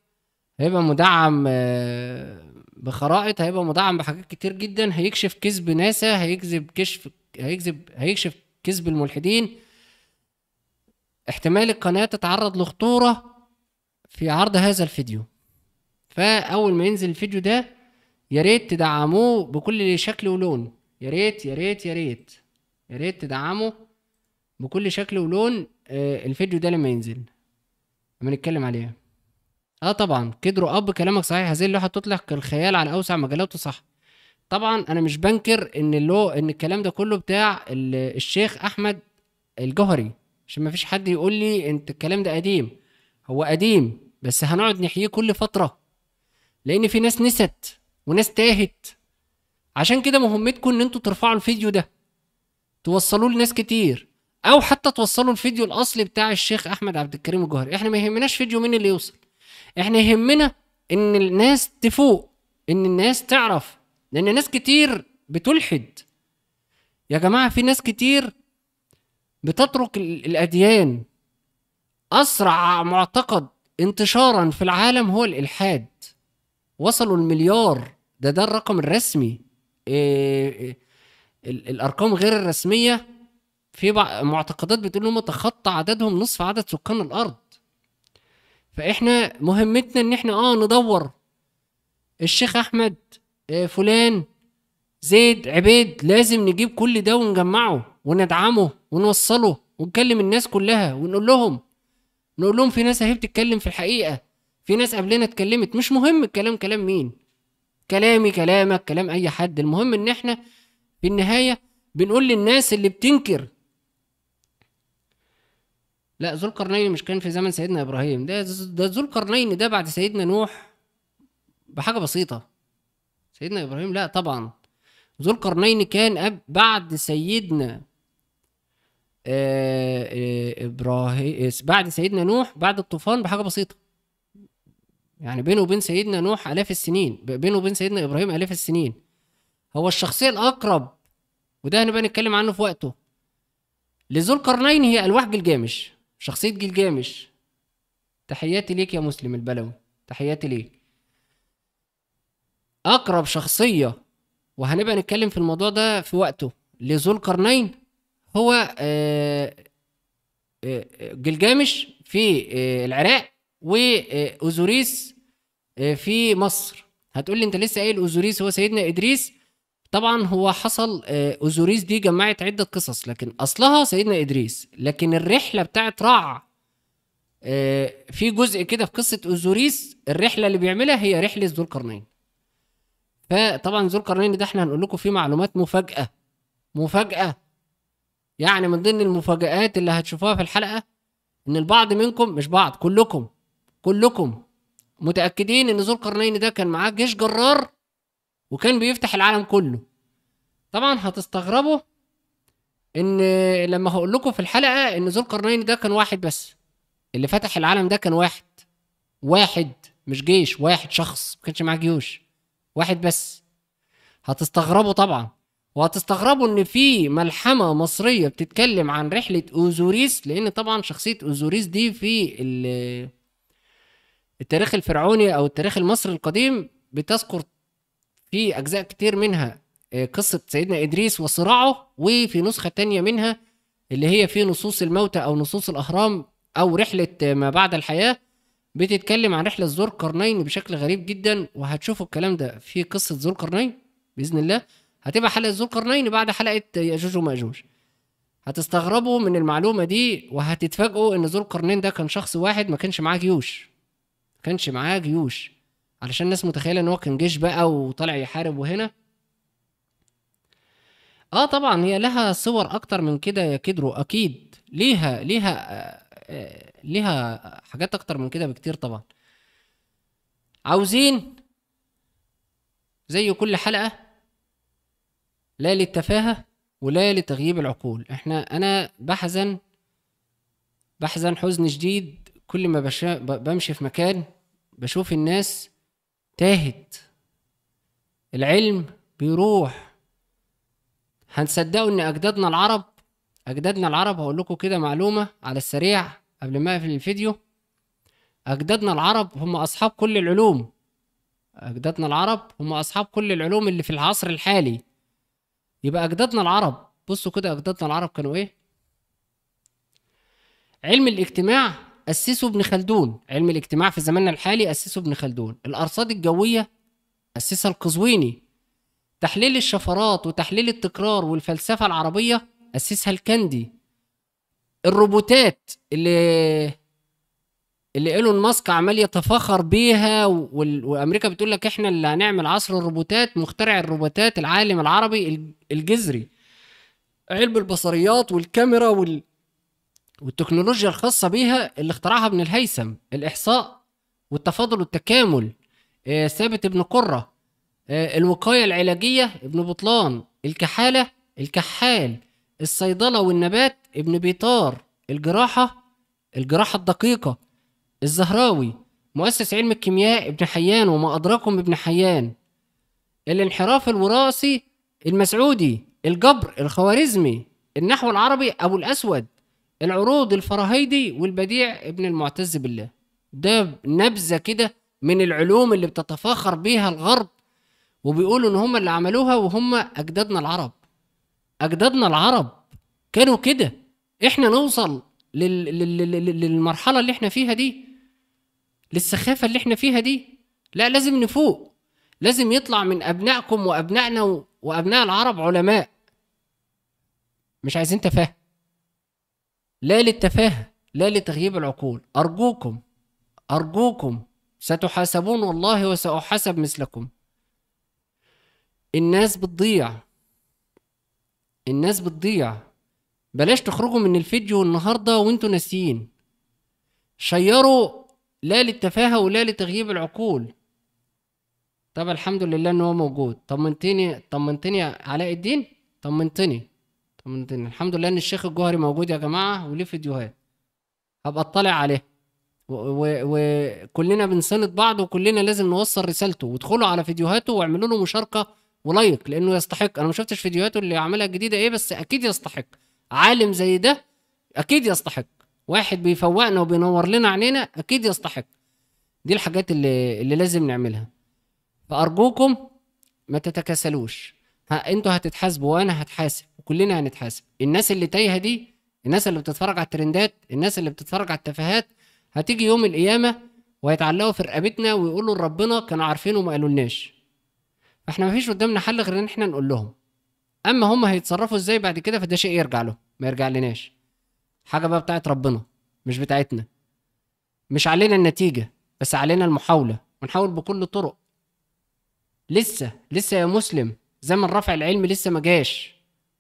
هيبقى مدعم آه، بخرائط هيبقى مدعم بحاجات كتير جدا هيكشف كذب ناسا هيكذب كشف هيكذب هيكشف كذب الملحدين احتمال القناة تتعرض لخطورة في عرض هذا الفيديو فأول ما ينزل الفيديو ده يا ريت تدعموه بكل شكل ولون يا ريت يا ريت يا ريت يا ريت تدعمه بكل شكل ولون آه، الفيديو ده لما ينزل لما نتكلم عليه اه طبعا كدروا اب كلامك صحيح هذه اللوحه تطلق الخيال على اوسع مجالات صح طبعا انا مش بنكر ان اللو ان الكلام ده كله بتاع الشيخ احمد الجوهري عشان ما فيش حد يقول لي انت الكلام ده قديم هو قديم بس هنقعد نحييه كل فتره لان في ناس نست وناس تاهت عشان كده مهمتكم ان انتوا ترفعوا الفيديو ده توصلوه لناس كتير او حتى توصلوا الفيديو الاصلي بتاع الشيخ احمد عبد الكريم الجوهري احنا ما يهمناش فيديو مين اللي يوصل احنا يهمنا ان الناس تفوق ان الناس تعرف لان ناس كتير بتلحد يا جماعه في ناس كتير بتترك الاديان اسرع معتقد انتشارا في العالم هو الالحاد وصلوا المليار ده ده الرقم الرسمي إيه إيه الارقام غير الرسميه في معتقدات بتقول انهم تخطى عددهم نصف عدد سكان الارض فاحنا مهمتنا ان احنا اه ندور الشيخ احمد إيه فلان زيد عبيد لازم نجيب كل ده ونجمعه وندعمه ونوصله ونكلم الناس كلها ونقول لهم نقول لهم في ناس اهي بتتكلم في الحقيقه في ناس قبلنا اتكلمت مش مهم الكلام كلام مين كلامي كلامك كلام اي حد المهم ان احنا في النهايه بنقول للناس اللي بتنكر لا ذو القرنين مش كان في زمن سيدنا ابراهيم ده ده ذو القرنين ده بعد سيدنا نوح بحاجه بسيطه سيدنا ابراهيم لا طبعا ذو القرنين كان أب بعد سيدنا آه، آه، ابراهيم بعد سيدنا نوح بعد الطوفان بحاجه بسيطه يعني بينه وبين سيدنا نوح الاف السنين بينه وبين سيدنا ابراهيم الاف السنين هو الشخصيه الاقرب وده هنبقى نتكلم عنه في وقته لذو القرنين هي الواح جلجامش شخصيه جلجامش تحياتي ليك يا مسلم البلوي تحياتي ليك اقرب شخصيه وهنبقى نتكلم في الموضوع ده في وقته لذو القرنين هو آه، آه، آه، جلجامش في العراق واوزوريس في مصر هتقول لي انت لسه قايل اوزوريس هو سيدنا ادريس طبعا هو حصل اوزوريس دي جمعت عده قصص لكن اصلها سيدنا ادريس لكن الرحله بتاعت رع في جزء كده في قصه اوزوريس الرحله اللي بيعملها هي رحله ذو القرنين فطبعا ذو القرنين ده احنا هنقول لكم فيه معلومات مفاجاه مفاجاه يعني من ضمن المفاجآت اللي هتشوفوها في الحلقة إن البعض منكم مش بعض كلكم كلكم متأكدين إن ذو القرنين ده كان معاه جيش جرار وكان بيفتح العالم كله طبعا هتستغربوا إن لما هقول لكم في الحلقة إن ذو القرنين ده كان واحد بس اللي فتح العالم ده كان واحد واحد مش جيش واحد شخص ما كانش معاه جيوش واحد بس هتستغربوا طبعا وهتستغربوا ان في ملحمه مصريه بتتكلم عن رحله اوزوريس لان طبعا شخصيه اوزوريس دي في التاريخ الفرعوني او التاريخ المصري القديم بتذكر في اجزاء كتير منها آه، قصه سيدنا ادريس وصراعه وفي نسخه تانية منها اللي هي في نصوص الموتى او نصوص الاهرام او رحله ما بعد الحياه بتتكلم عن رحله زور قرنين بشكل غريب جدا وهتشوفوا الكلام ده في قصه زور قرنين باذن الله هتبقى حلقه زور قرنين بعد حلقه ياجوج وماجوج هتستغربوا من المعلومه دي وهتتفاجئوا ان زور قرنين ده كان شخص واحد ما كانش معاه جيوش ما كانش معاه جيوش علشان الناس متخيله ان هو كان جيش بقى وطالع يحارب وهنا اه طبعا هي لها صور اكتر من كده يا كدرو اكيد ليها ليها آه، ليها حاجات اكتر من كده بكتير طبعا عاوزين زي كل حلقه لا للتفاهه ولا لتغييب العقول احنا انا بحزن بحزن حزن شديد كل ما بشا بمشي في مكان بشوف الناس تاهت العلم بيروح هنصدقوا ان اجدادنا العرب اجدادنا العرب هقول لكم كده معلومه على السريع قبل ما اقفل الفيديو اجدادنا العرب هم اصحاب كل العلوم اجدادنا العرب هم اصحاب كل العلوم اللي في العصر الحالي يبقى اجدادنا العرب بصوا كده اجدادنا العرب كانوا ايه علم الاجتماع اسسه ابن خلدون علم الاجتماع في زماننا الحالي اسسه ابن خلدون الارصاد الجويه اسسها القزويني تحليل الشفرات وتحليل التكرار والفلسفه العربيه اسسها الكندي الروبوتات اللي اللي ايلون ماسك عمال يتفاخر بيها وامريكا بتقول لك احنا اللي هنعمل عصر الروبوتات مخترع الروبوتات العالم العربي الجذري علب البصريات والكاميرا وال... والتكنولوجيا الخاصه بيها اللي اخترعها ابن الهيثم الاحصاء والتفاضل والتكامل آه، ثابت ابن قره آه، الوقايه العلاجيه ابن بطلان الكحاله الكحال الصيدله والنبات ابن بيطار الجراحة الجراحة الدقيقة الزهراوي مؤسس علم الكيمياء ابن حيان وما أدراكم ابن حيان الانحراف الوراثي المسعودي الجبر الخوارزمي النحو العربي أبو الأسود العروض الفراهيدي والبديع ابن المعتز بالله ده نبذة كده من العلوم اللي بتتفاخر بيها الغرب وبيقولوا ان هم اللي عملوها وهم اجدادنا العرب اجدادنا العرب كانوا كده احنا نوصل لل... لل... للمرحله اللي احنا فيها دي للسخافه اللي احنا فيها دي لا لازم نفوق لازم يطلع من ابنائكم وابنائنا وابناء العرب علماء مش عايزين تفاهه لا للتفاهه لا لتغييب العقول ارجوكم ارجوكم ستحاسبون والله وساحاسب مثلكم الناس بتضيع الناس بتضيع بلاش تخرجوا من الفيديو النهارده وانتوا ناسيين شيروا لا للتفاهه ولا لتغييب العقول طب الحمد لله ان هو موجود طمنتني طمنتني علاء الدين طمنتني طمنتني الحمد لله ان الشيخ الجوهري موجود يا جماعه وليه فيديوهات هبقى اطلع عليه وكلنا بنساند بعض وكلنا لازم نوصل رسالته وادخلوا على فيديوهاته واعملوا له مشاركه ولايك لانه يستحق انا ما شفتش فيديوهاته اللي عملها جديده ايه بس اكيد يستحق عالم زي ده اكيد يستحق واحد بيفوقنا وبينور لنا عينينا اكيد يستحق دي الحاجات اللي اللي لازم نعملها فارجوكم ما تتكاسلوش ها انتوا هتتحاسبوا وانا هتحاسب وكلنا هنتحاسب الناس اللي تايهه دي الناس اللي بتتفرج على الترندات الناس اللي بتتفرج على التفاهات هتيجي يوم القيامه ويتعلقوا في رقبتنا ويقولوا لربنا كانوا عارفين وما قالولناش احنا مفيش قدامنا حل غير ان احنا نقول لهم اما هم هيتصرفوا ازاي بعد كده فده شيء يرجع له ما يرجع لناش حاجه بقى بتاعت ربنا مش بتاعتنا مش علينا النتيجه بس علينا المحاوله ونحاول بكل الطرق لسه لسه يا مسلم زمن رفع العلم لسه ما جاش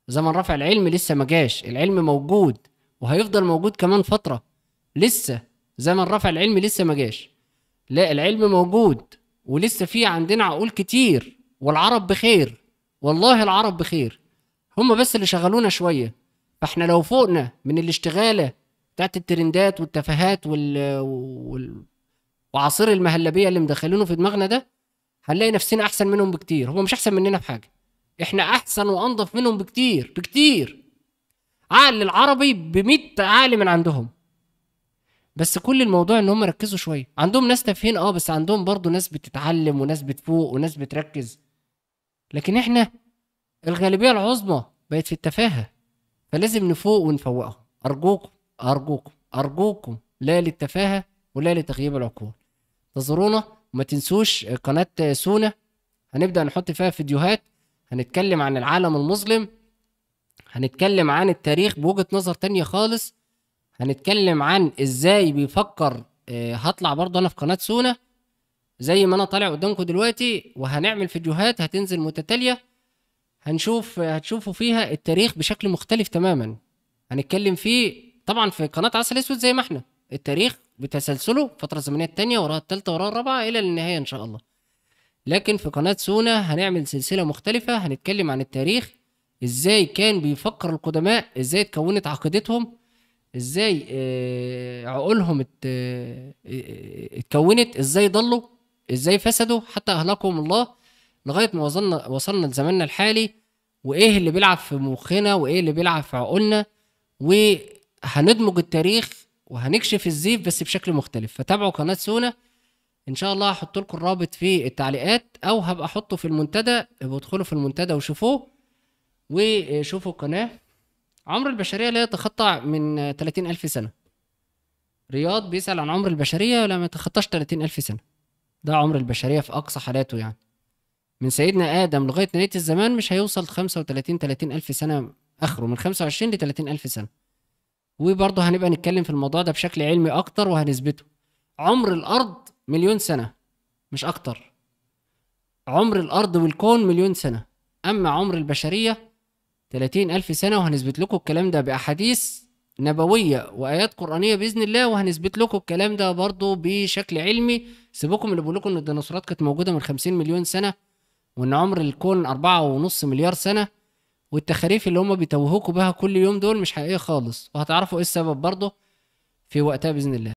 زمن رفع العلم لسه ما جاش العلم موجود وهيفضل موجود كمان فتره لسه زمن رفع العلم لسه ما جاش لا العلم موجود ولسه في عندنا عقول كتير والعرب بخير والله العرب بخير هم بس اللي شغلونا شويه فاحنا لو فوقنا من الاشتغاله بتاعت الترندات والتفاهات وال... وال... وعصير المهلبيه اللي مدخلينه في دماغنا ده هنلاقي نفسنا احسن منهم بكتير هم مش احسن مننا في حاجه احنا احسن وانضف منهم بكتير بكتير عقل العربي ب عقل من عندهم بس كل الموضوع ان هم ركزوا شويه عندهم ناس تافهين اه بس عندهم برضو ناس بتتعلم وناس بتفوق وناس بتركز لكن احنا الغالبيه العظمى بقت في التفاهه فلازم نفوق ونفوقهم ارجوكم ارجوكم ارجوكم لا للتفاهه ولا لتغييب العقول انتظرونا وما تنسوش قناه سونا هنبدا نحط فيها فيديوهات هنتكلم عن العالم المظلم هنتكلم عن التاريخ بوجهه نظر تانية خالص هنتكلم عن ازاي بيفكر آه، هطلع برضه انا في قناه سونا زي ما انا طالع قدامكم دلوقتي وهنعمل فيديوهات هتنزل متتاليه هنشوف هتشوفوا فيها التاريخ بشكل مختلف تماما هنتكلم فيه طبعا في قناه عسل اسود زي ما احنا التاريخ بتسلسله فتره زمنيه الثانيه وراها الثالثه وراها الرابعه الى النهايه ان شاء الله لكن في قناه سونا هنعمل سلسله مختلفه هنتكلم عن التاريخ ازاي كان بيفكر القدماء ازاي اتكونت عقيدتهم ازاي آه، عقولهم آه، آه، اتكونت ازاي ضلوا ازاي فسدوا حتى اهلكهم الله لغايه ما وصلنا وصلنا لزماننا الحالي وايه اللي بيلعب في مخنا وايه اللي بيلعب في عقولنا وهندمج التاريخ وهنكشف الزيف بس بشكل مختلف فتابعوا قناه سونا ان شاء الله هحط لكم الرابط في التعليقات او هبقى احطه في المنتدى ادخلوا في المنتدى وشوفوه وشوفوا القناه عمر البشريه لا يتخطى من 30000 سنه رياض بيسال عن عمر البشريه لا ما يتخطاش 30000 سنه ده عمر البشرية في أقصى حالاته يعني من سيدنا آدم لغاية نهاية الزمان مش هيوصل 35 30 ألف سنة آخره من 25 ل 30 ألف سنة وبرضه هنبقى نتكلم في الموضوع ده بشكل علمي أكتر وهنثبته عمر الأرض مليون سنة مش أكتر عمر الأرض والكون مليون سنة أما عمر البشرية 30 ألف سنة وهنثبت لكم الكلام ده بأحاديث نبوية وآيات قرآنية بإذن الله وهنثبت لكم الكلام ده برضه بشكل علمي سيبكم اللي بقول لكم ان الديناصورات كانت موجوده من 50 مليون سنه وان عمر الكون أربعة ونص مليار سنه والتخاريف اللي هم بيتوهوكوا بها كل يوم دول مش حقيقيه خالص وهتعرفوا ايه السبب برضه في وقتها باذن الله